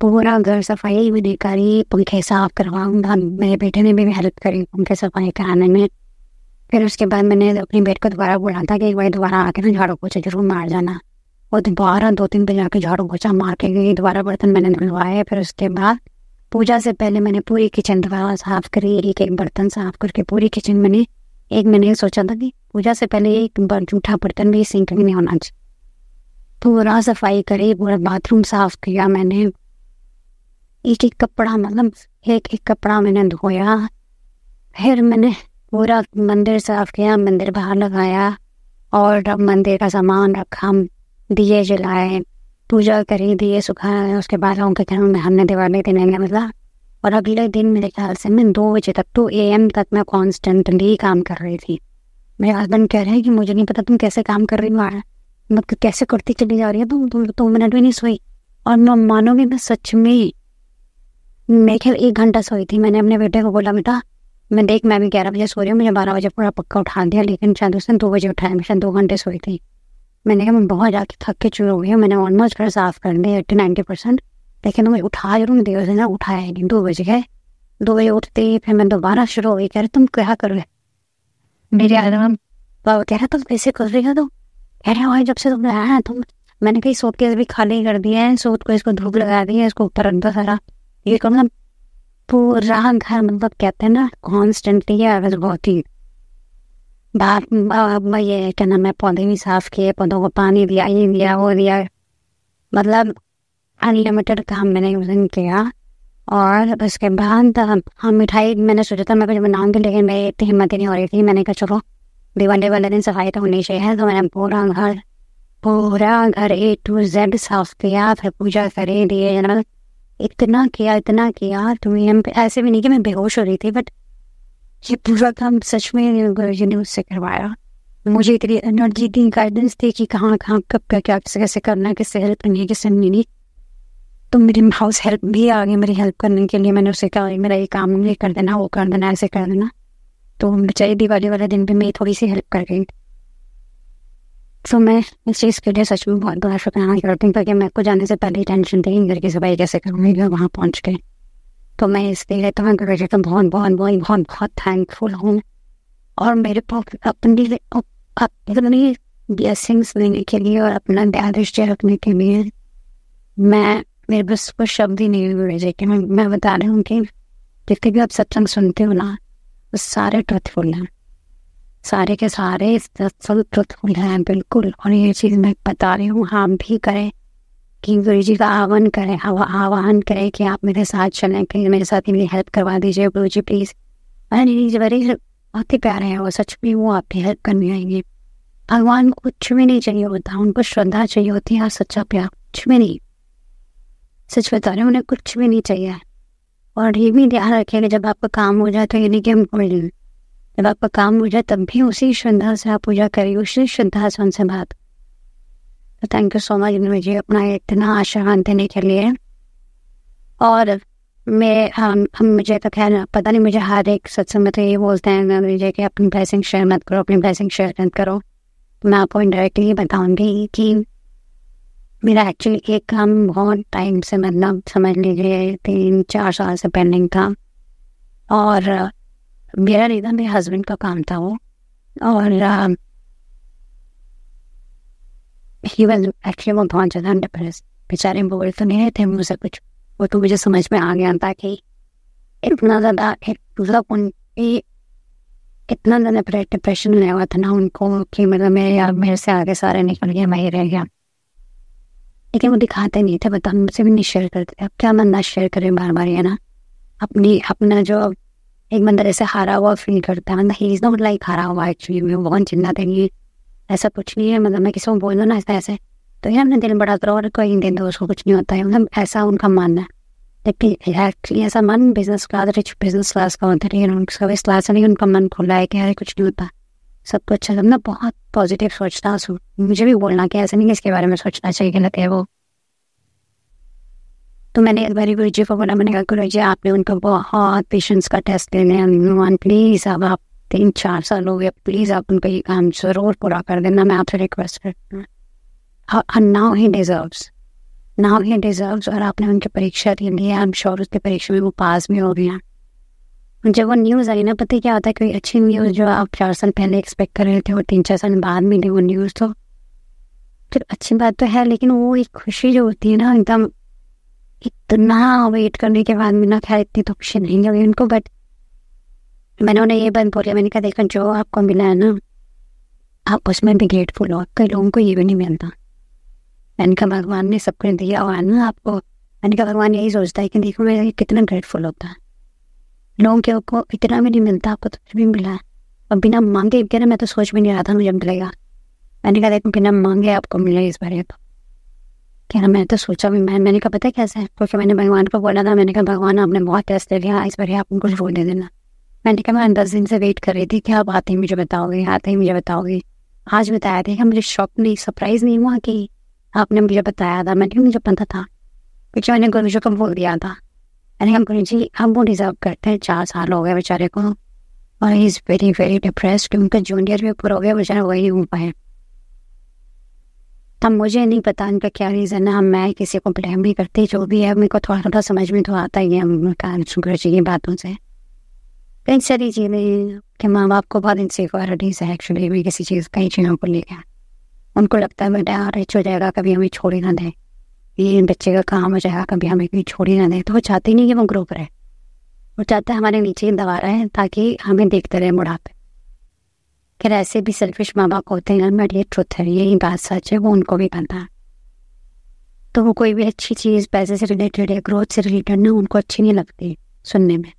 पूरा घर सफाई भी मैंने करी पंखे साफ करवाऊंगा मेरे बेटे ने भी हेल्प करी पंखे सफाई कराने में फिर उसके बाद मैंने अपनी बेट को दोबारा बोला था कि एक बार दोबारा आके ना झाड़ू पोछा जरूर मार जाना वो दोबारा दो तीन दिन आके झाड़ू पोछा मार के गई दोबारा बर्तन मैंने धुलवाए फिर उसके बाद पूजा से पहले मैंने पूरी किचन दोबारा साफ करी एक एक बर्तन साफ करके पूरी किचन मैंने एक मैंने सोचा था कि पूजा से पहले एक जूठा बर्तन भी सिंक में नहीं होना चाहिए पूरा सफाई करी पूरा बाथरूम साफ किया मैंने एक एक कपड़ा मतलब एक एक कपड़ा मैंने धोया फिर मैंने पूरा मंदिर साफ किया मंदिर बाहर लगाया और मंदिर का सामान रखा दिए जलाए पूजा करी दिए सुखाए उसके बाद उनके घर में हमने दिवाली दिन रहने बदला मतलब। और अगले दिन मेरे ख्याल से मैं दो बजे तक टू ए एम तक मैं कॉन्स्टेंटली काम कर रही थी मेरे हस्बैंड कह रहे हैं कि मुझे नहीं पता तुम कैसे काम कर रही हो मतलब कैसे करती चली जा रही है तुम तुम दो मिनट भी नहीं सोई और मैं मानोगे मैं सच में मेरे ख्याल एक घंटा सोई थी मैंने अपने बेटे को बोला बेटा मैं देख मैं भी ग्यारह बजे सो रही हूँ मुझे बारह बजे पूरा पक्का उठा दिया लेकिन शायद उसने दो बजे उठाया मैं शायद दो घंटे सोई थी मैंने कहा मैं बहुत ज़्यादा थक के चुरी हो गई मैंने ऑलमोस्ट घर साफ कर दिया एट्टी नाइन्टी परसेंट लेकिन तो मुझे उठा जरूर देर से ना उठाया ही नहीं दो बजे गए दो बजे उठते फिर मैं दोबारा शुरू हो गई कह रहे तुम क्या कर रहे मेरे आराम बाबा कह रहा तुम कैसे कर रही हो तुम कह रहे हो जब से तुम आया तुम मैंने कहीं सोट के भी खाली कर दिया है सोट को इसको धूप लगा दी है इसको ऊपर रख दो सारा ये कम तो मतलब ना पूरा घर मतलब कहते हैं ना कॉन्स्टेंटली आवाज बहुत ही बाप ये क्या नाम है पौधे भी साफ किए पौधों को पानी दिया ये दिया वो दिया मतलब अनलिमिटेड काम मैंने किया और उसके बाद हम हाँ, मिठाई मैंने सोचा था मैं कुछ बनाऊंगी लेकिन मेरी इतनी हिम्मत ही नहीं हो रही थी मैंने कहा चलो दिवाली वाले दिन सफाई तो होनी चाहिए तो मैंने पूरा घर पूरा घर ए टू जेड साफ किया फिर पूजा करी दिए जनरल मतलब इतना किया इतना किया तुम्हें हम ऐसे भी नहीं कि मैं बेहोश हो रही थी बट ये पूरा काम सच में ने मुझसे करवाया मुझे इतनी एनर्जी दी गाइडेंस दी कि कहाँ कहाँ कब क्या क्या किसे कैसे करना है किससे हेल्प करनी है किससे नहीं तो मेरी हाउस हेल्प भी आ गई मेरी हेल्प करने के लिए मैंने उसे कहा मेरा ये काम ये कर देना वो कर देना ऐसे कर देना तो बेचारी दिवाली वाले दिन भी मेरी थोड़ी सी हेल्प कर गई सो मैं इस चीज़ के लिए सच में बहुत बड़ा शुक्राना करती हूँ क्योंकि मेरे को जाने से पहले टेंशन थी घर की सफाई कैसे करूँगी वहाँ पहुँच के तो मैं इसलिए तो मैं घर जाता हूँ बहुत बहुत बहुत बहुत बहुत थैंकफुल हूँ और मेरे को अपनी अपनी ब्लेसिंग्स लेने के लिए और अपना दारिश रखने के लिए मैं मेरे बस को शब्द ही नहीं हुए जी के मैं मैं बता रही हूँ कि जितने भी आप सत्संग सुनते हो ना वो सारे ट्रुथफुल हैं सारे के सारे संतुल हैं बिल्कुल और ये चीज़ मैं बता रही हूँ हम भी करें कि गुरु जी का आह्वान करें आह्वान करें कि आप मेरे साथ चलें कि मेरे साथ मेरी हेल्प करवा दीजिए गुरु जी प्लीज़ अरे बहुत ही प्यारे हैं वो सच में वो आपकी हेल्प करने आएंगे भगवान को कुछ भी नहीं चाहिए होता उनको श्रद्धा चाहिए होती है और सच्चा प्यार कुछ भी नहीं सच बता रहे उन्हें कुछ भी नहीं चाहिए और ये भी ध्यान रखेंगे जब आपका काम हो जाए तो ये नहीं कि हम जब आपका काम हो जाए तब भी उसी श्रद्धा से आप पूजा करिए उसी श्रद्धा से उनसे बात तो थैंक यू सो मच मुझे अपना इतना आशीर्वाद देने के लिए और मैं हम, हम मुझे तो खैर पता नहीं मुझे हर एक सत्संग में तो ये बोलते हैं मुझे कि अपनी ब्लैसिंग शेयर मत करो अपनी ब्लैसिंग शेयर मत करो तो मैं आपको इनडायरेक्टली बताऊंगी कि मेरा एक्चुअली एक काम बहुत टाइम से मतलब समझ लीजिए तीन चार साल से पेंडिंग था और मेरा नहीं था मेरे हस्बैंड का काम था वो और एक्चुअली um, वो बहुत ज़्यादा डिप्रेस बेचारे बोल तो नहीं रहे थे मुझसे कुछ वो तो मुझे समझ में आ गया था कि इतना ज़्यादा मतलब उन इतना ज़्यादा डिप्रेशन लिया हुआ था ना उनको कि मतलब मेरे यार मेरे से आगे सारे निकल गए मैं ही रह गया लेकिन वो दिखाते नहीं थे बता मुझसे भी नहीं शेयर करते अब क्या मंदा शेयर करें बार बार है ना अपनी अपना जो एक बंदा जैसे हारा हुआ फील करता है मतलब ही इज़ नॉट लाइक हारा हुआ एक्चुअली मैं वो चिल्लाते नहीं ऐसा कुछ नहीं है मतलब मैं किसी को बोल दूँ ना ऐसा ऐसे तो ये अपने दिल बड़ा करो और कोई नहीं देता उसको कुछ नहीं होता है मतलब ऐसा उनका मानना है लेकिन एक्चुअली ऐसा मन business class rich business class का होता है उनका बिजनेस क्लास नहीं उनका मन खुला है कि अरे कुछ नहीं होता सब कुछ तो अच्छा मतलब बहुत पॉजिटिव सोचता है मुझे भी बोलना कि ऐसा नहीं कि इसके बारे में सोचना चाहिए गलत है वो तो मैंने एक बार गुरु जी को बोला मैंने कहा गुरु जी आपने उनको बहुत पेशेंस का टेस्ट देने हनुमान प्लीज़ अब आप तीन चार साल हो गए प्लीज़ आप उनका ये काम ज़रूर पूरा कर देना मैं आपसे रिक्वेस्ट करता हूँ now he deserve now he deserve और आपने उनकी परीक्षा दे ली है आई एम श्योर उसकी परीक्षा में वो पास भी हो गया जब वो न्यूज़ आई ना पता क्या होता है कोई अच्छी न्यूज़ जो आप चार साल पहले एक्सपेक्ट कर रहे थे और तीन चार साल बाद मिली वो न्यूज़ तो फिर अच्छी बात तो है लेकिन वो एक खुशी जो होती है ना एकदम इतना वेट करने के बाद मैंने खैर इतनी तो खुशी नहीं लगी उनको बट मैंने उन्हें ये बंद बोला मैंने कहा देखा जो आपको मिला है ना आप उसमें भी ग्रेटफुल हो कई लोगों को ये भी नहीं मिलता मैंने कहा भगवान ने सबको दिया हुआ है ना आपको मैंने कहा भगवान यही सोचता है कि देखो मैं कितना ग्रेटफुल होता है लोगों को इतना भी नहीं मिलता आपको तो भी मिला है और बिना मांगे बिना मैं तो सोच भी नहीं रहा था मुझे मिलेगा मैंने कहा देखो बिना मांगे आपको मिला इस बारे में तो। कि हाँ मैं तो सोचा भी मैं मैंने कहा पता है कैसे क्योंकि मैंने भगवान को बोला था मैंने कहा भगवान आपने बहुत टेस्ट दे लिया इस बार आप कुछ छोड़ दे देना मैंने कहा मैं दस दिन से वेट कर रही थी कि आप आते ही मुझे बताओगे आते ही मुझे बताओगे आज बताया था मुझे शौक नहीं सरप्राइज नहीं हुआ कि आपने मुझे बताया था मैंने मुझे पता था क्योंकि मैंने गुरु जी को बोल दिया था मैंने कहा गुरु जी हम वो डिजर्व करते हैं चार साल हो गए बेचारे को और इज़ वेरी वेरी डिप्रेस उनका जूनियर भी पूरा हो गया बेचारा वही हो पाए अब मुझे नहीं पता इनका क्या रीज़न है हम मैं किसी को ब्लेम भी करती जो भी है मेरे को थोड़ा थोड़ा समझ में तो आता ही है काम शुक्र चाहिए बातों से कई सारी चीज़ें कि माँ बाप को बहुत इनसिक्योरिटीज़ है एक्चुअली भी किसी चीज़ कई चीज़ों को लेकर उनको लगता है बेटा रिच हो जाएगा कभी हमें छोड़ ही ना दें ये बच्चे का काम हो जाएगा कभी हमें कहीं छोड़ ही ना दें तो वो चाहते नहीं कि वो ग्रो करें वो चाहता है हमारे नीचे ही दबा रहे हैं ताकि हमें देखते रहे बुढ़ापे खैर ऐसे भी सेल्फिश माँ बाप होते हैं बट ये ट्रुथ है यही बात सच है वो उनको भी पता है तो वो कोई भी अच्छी चीज़ पैसे से रिलेटेड है ग्रोथ से रिलेटेड ना उनको अच्छी नहीं लगती सुनने में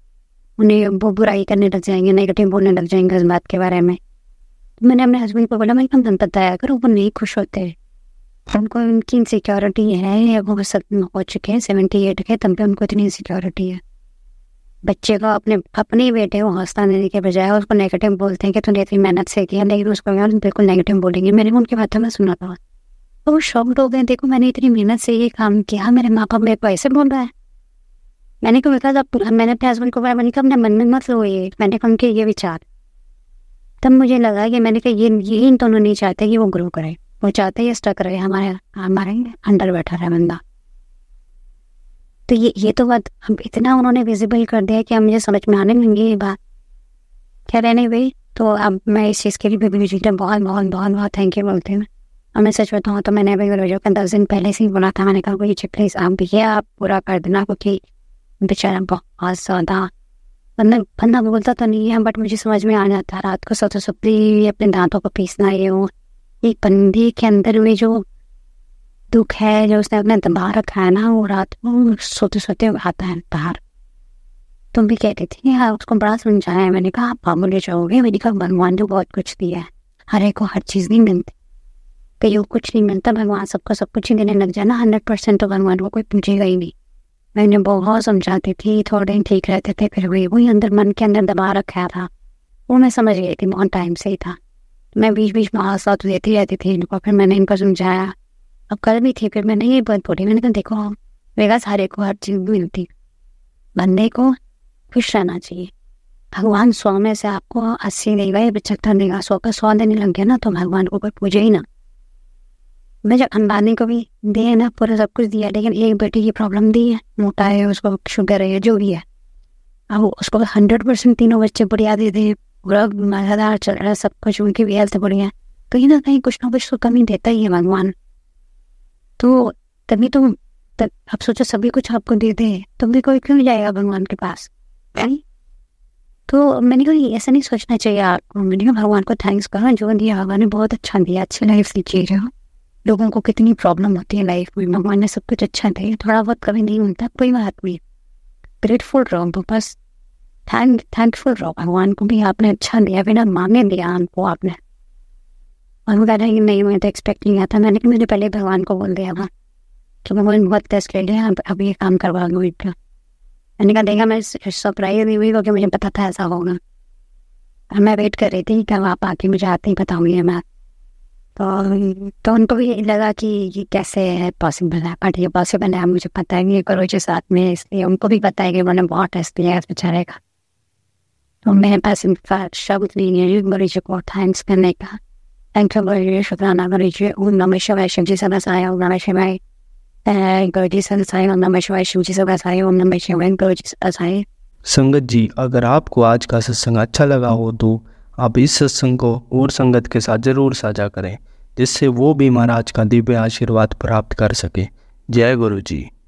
उन्हें वो बुराई करने लग जाएंगे नेगेटिव बोलने लग जाएंगे उस बात के बारे में मैंने अपने हस्बैंड को बोला मैं हम बताया अगर वो नहीं खुश होते उनको उनकी इनसिक्योरिटी है वो सब हो चुके हैं सेवेंटी एट के तब पे उनको इतनी इनसिक्योरिटी है बच्चे को अपने अपने बेटे को हौसला देने के बजाय उसको नेगेटिव बोलते हैं कि तूने इतनी मेहनत से किया लेकिन तो उसको बिल्कुल नेगेटिव बोलेंगे मैंने उनके बातों में सुना था तो वो शॉक्ड हो गए देखो मैंने इतनी मेहनत से ये काम किया मेरे माँ बाप मेरे को ऐसे बोल रहा है मैंने कहा बेटा जब मैंने अपने हस्बैंड को बोला मैंने कहा अपने मन में मत लो ये मैंने कहा उनके ये विचार तब मुझे लगा कि मैंने कहा ये यही दोनों नहीं चाहते कि वो ग्रो करे वो चाहते ये स्टक रहे हमारे हमारे अंडर बैठा रहे बंदा तो ये ये तो बात हम इतना उन्होंने विजिबल कर दिया कि हम मुझे समझ में आने लगे ये बात क्या रहने वे तो अब मैं इस चीज़ के लिए बेबी बहुत बहुत बहुत बहुत थैंक यू बोलते हैं और मैं सच बताऊँ तो मैंने अभी रोजो का दस दिन पहले से ही बोला था मैंने कहा जी प्लीज़ आप भी आप पूरा कर देना क्योंकि बेचारा बहुत ज़्यादा मतलब बंदा बोलता तो नहीं है बट मुझे समझ में आ जाता रात को सोते सोते अपने दांतों को पीसना ये हो एक बंदे के अंदर में जो दुख है जो उसने अपने दबा रखा है ना वो रात को सोते सोते आता है बाहर तुम भी कहती थी हाँ उसको बड़ा समझाया मैंने कहा आप ले जाओगे मैंने कहा भगवान ने तो बहुत कुछ दिया है हर एक को हर चीज़ नहीं मिलती कहीं वो कुछ नहीं मिलता भगवान सबको सब कुछ ही देने लग जाना हंड्रेड परसेंट तो भगवान को कोई पूछेगा ही नहीं मैंने बहुत समझाती थी थोड़े दिन ठीक रहते थे फिर वही वही अंदर मन के अंदर दबा रखा था वो मैं समझ गई थी बहुत टाइम से ही था मैं बीच बीच में आस देती रहती थी इनको फिर मैंने इनको समझाया अब कल भी थे फिर मैंने ये बहुत बोली मैंने कहा देखो वेगा हाँ, सारे को हर चीज़ मिलती बंदे को खुश रहना चाहिए भगवान सौ में से आपको अस्सी देगा या पचहत्तर देगा सौ का सौ देने लग गया ना तो भगवान को कोई पूजे ही ना मैं जब अंबानी को भी दिए ना पूरा सब कुछ दिया लेकिन एक बेटी की प्रॉब्लम दी है मोटा है उसको शुगर है जो भी है अब उसको हंड्रेड परसेंट तीनों बच्चे बढ़िया दे दे पूरा मज़ेदार चल रहा है सब कुछ उनकी भी हेल्थ बढ़िया तो ये ना कहीं कुछ ना कुछ तो कमी देता ही है भगवान तो तभी तो तब आप सोचो सभी कुछ आपको दे दे तो भी कोई क्यों जाएगा भगवान के पास नहीं? तो मैंने कहा ऐसा नहीं सोचना चाहिए आपको मैंने कहा भगवान को थैंक्स कहा जो दिया भगवान ने बहुत अच्छा दिया अच्छी लाइफ से चाहिए लोगों को कितनी प्रॉब्लम होती है लाइफ में भगवान ने सब कुछ अच्छा दिया थोड़ा बहुत कभी नहीं मिलता कोई बात नहीं ग्रेटफुल रहो तो बस थैंक थैंकफुल रहो भगवान को भी आपने अच्छा दिया बिना मांगे दिया हमको आपने और वो कह रहा है कि नहीं मैं तो एक्सपेक्ट नहीं आता मैंने मुझे पहले भगवान को बोल दिया था कि तो भगवान बहुत टेस्ट ले लिया अब ये काम करवा लूँ इनका मैंने कहा देखा मैं सरप्राइज नहीं हुई क्योंकि मुझे पता था ऐसा होगा और मैं वेट कर रही थी कब आप आके मुझे आते ही बताऊँगी मैं तो तो उनको भी लगा कि ये कैसे है पॉसिबल है बट ये पॉसिबल है मुझे पता है ये करो जो साथ में इसलिए उनको भी पता है कि उन्होंने बहुत टेस्ट दिया है इस बेचारे का तो मेरे पास इनका शब्द नहीं है मरीज को थैंक्स करने का Anthology un namashivaya Shivji Savasaya un namashivaya Gaudi Savasaya un namashivaya Shivji Savasaya un namashivaya Gaudi Savasaya संगत जी अगर आपको आज का सत्संग अच्छा लगा हो तो आप इस सत्संग को और संगत के साथ जरूर साझा करें जिससे वो भी महाराज का दिव्य आशीर्वाद प्राप्त कर सके जय गुरु जी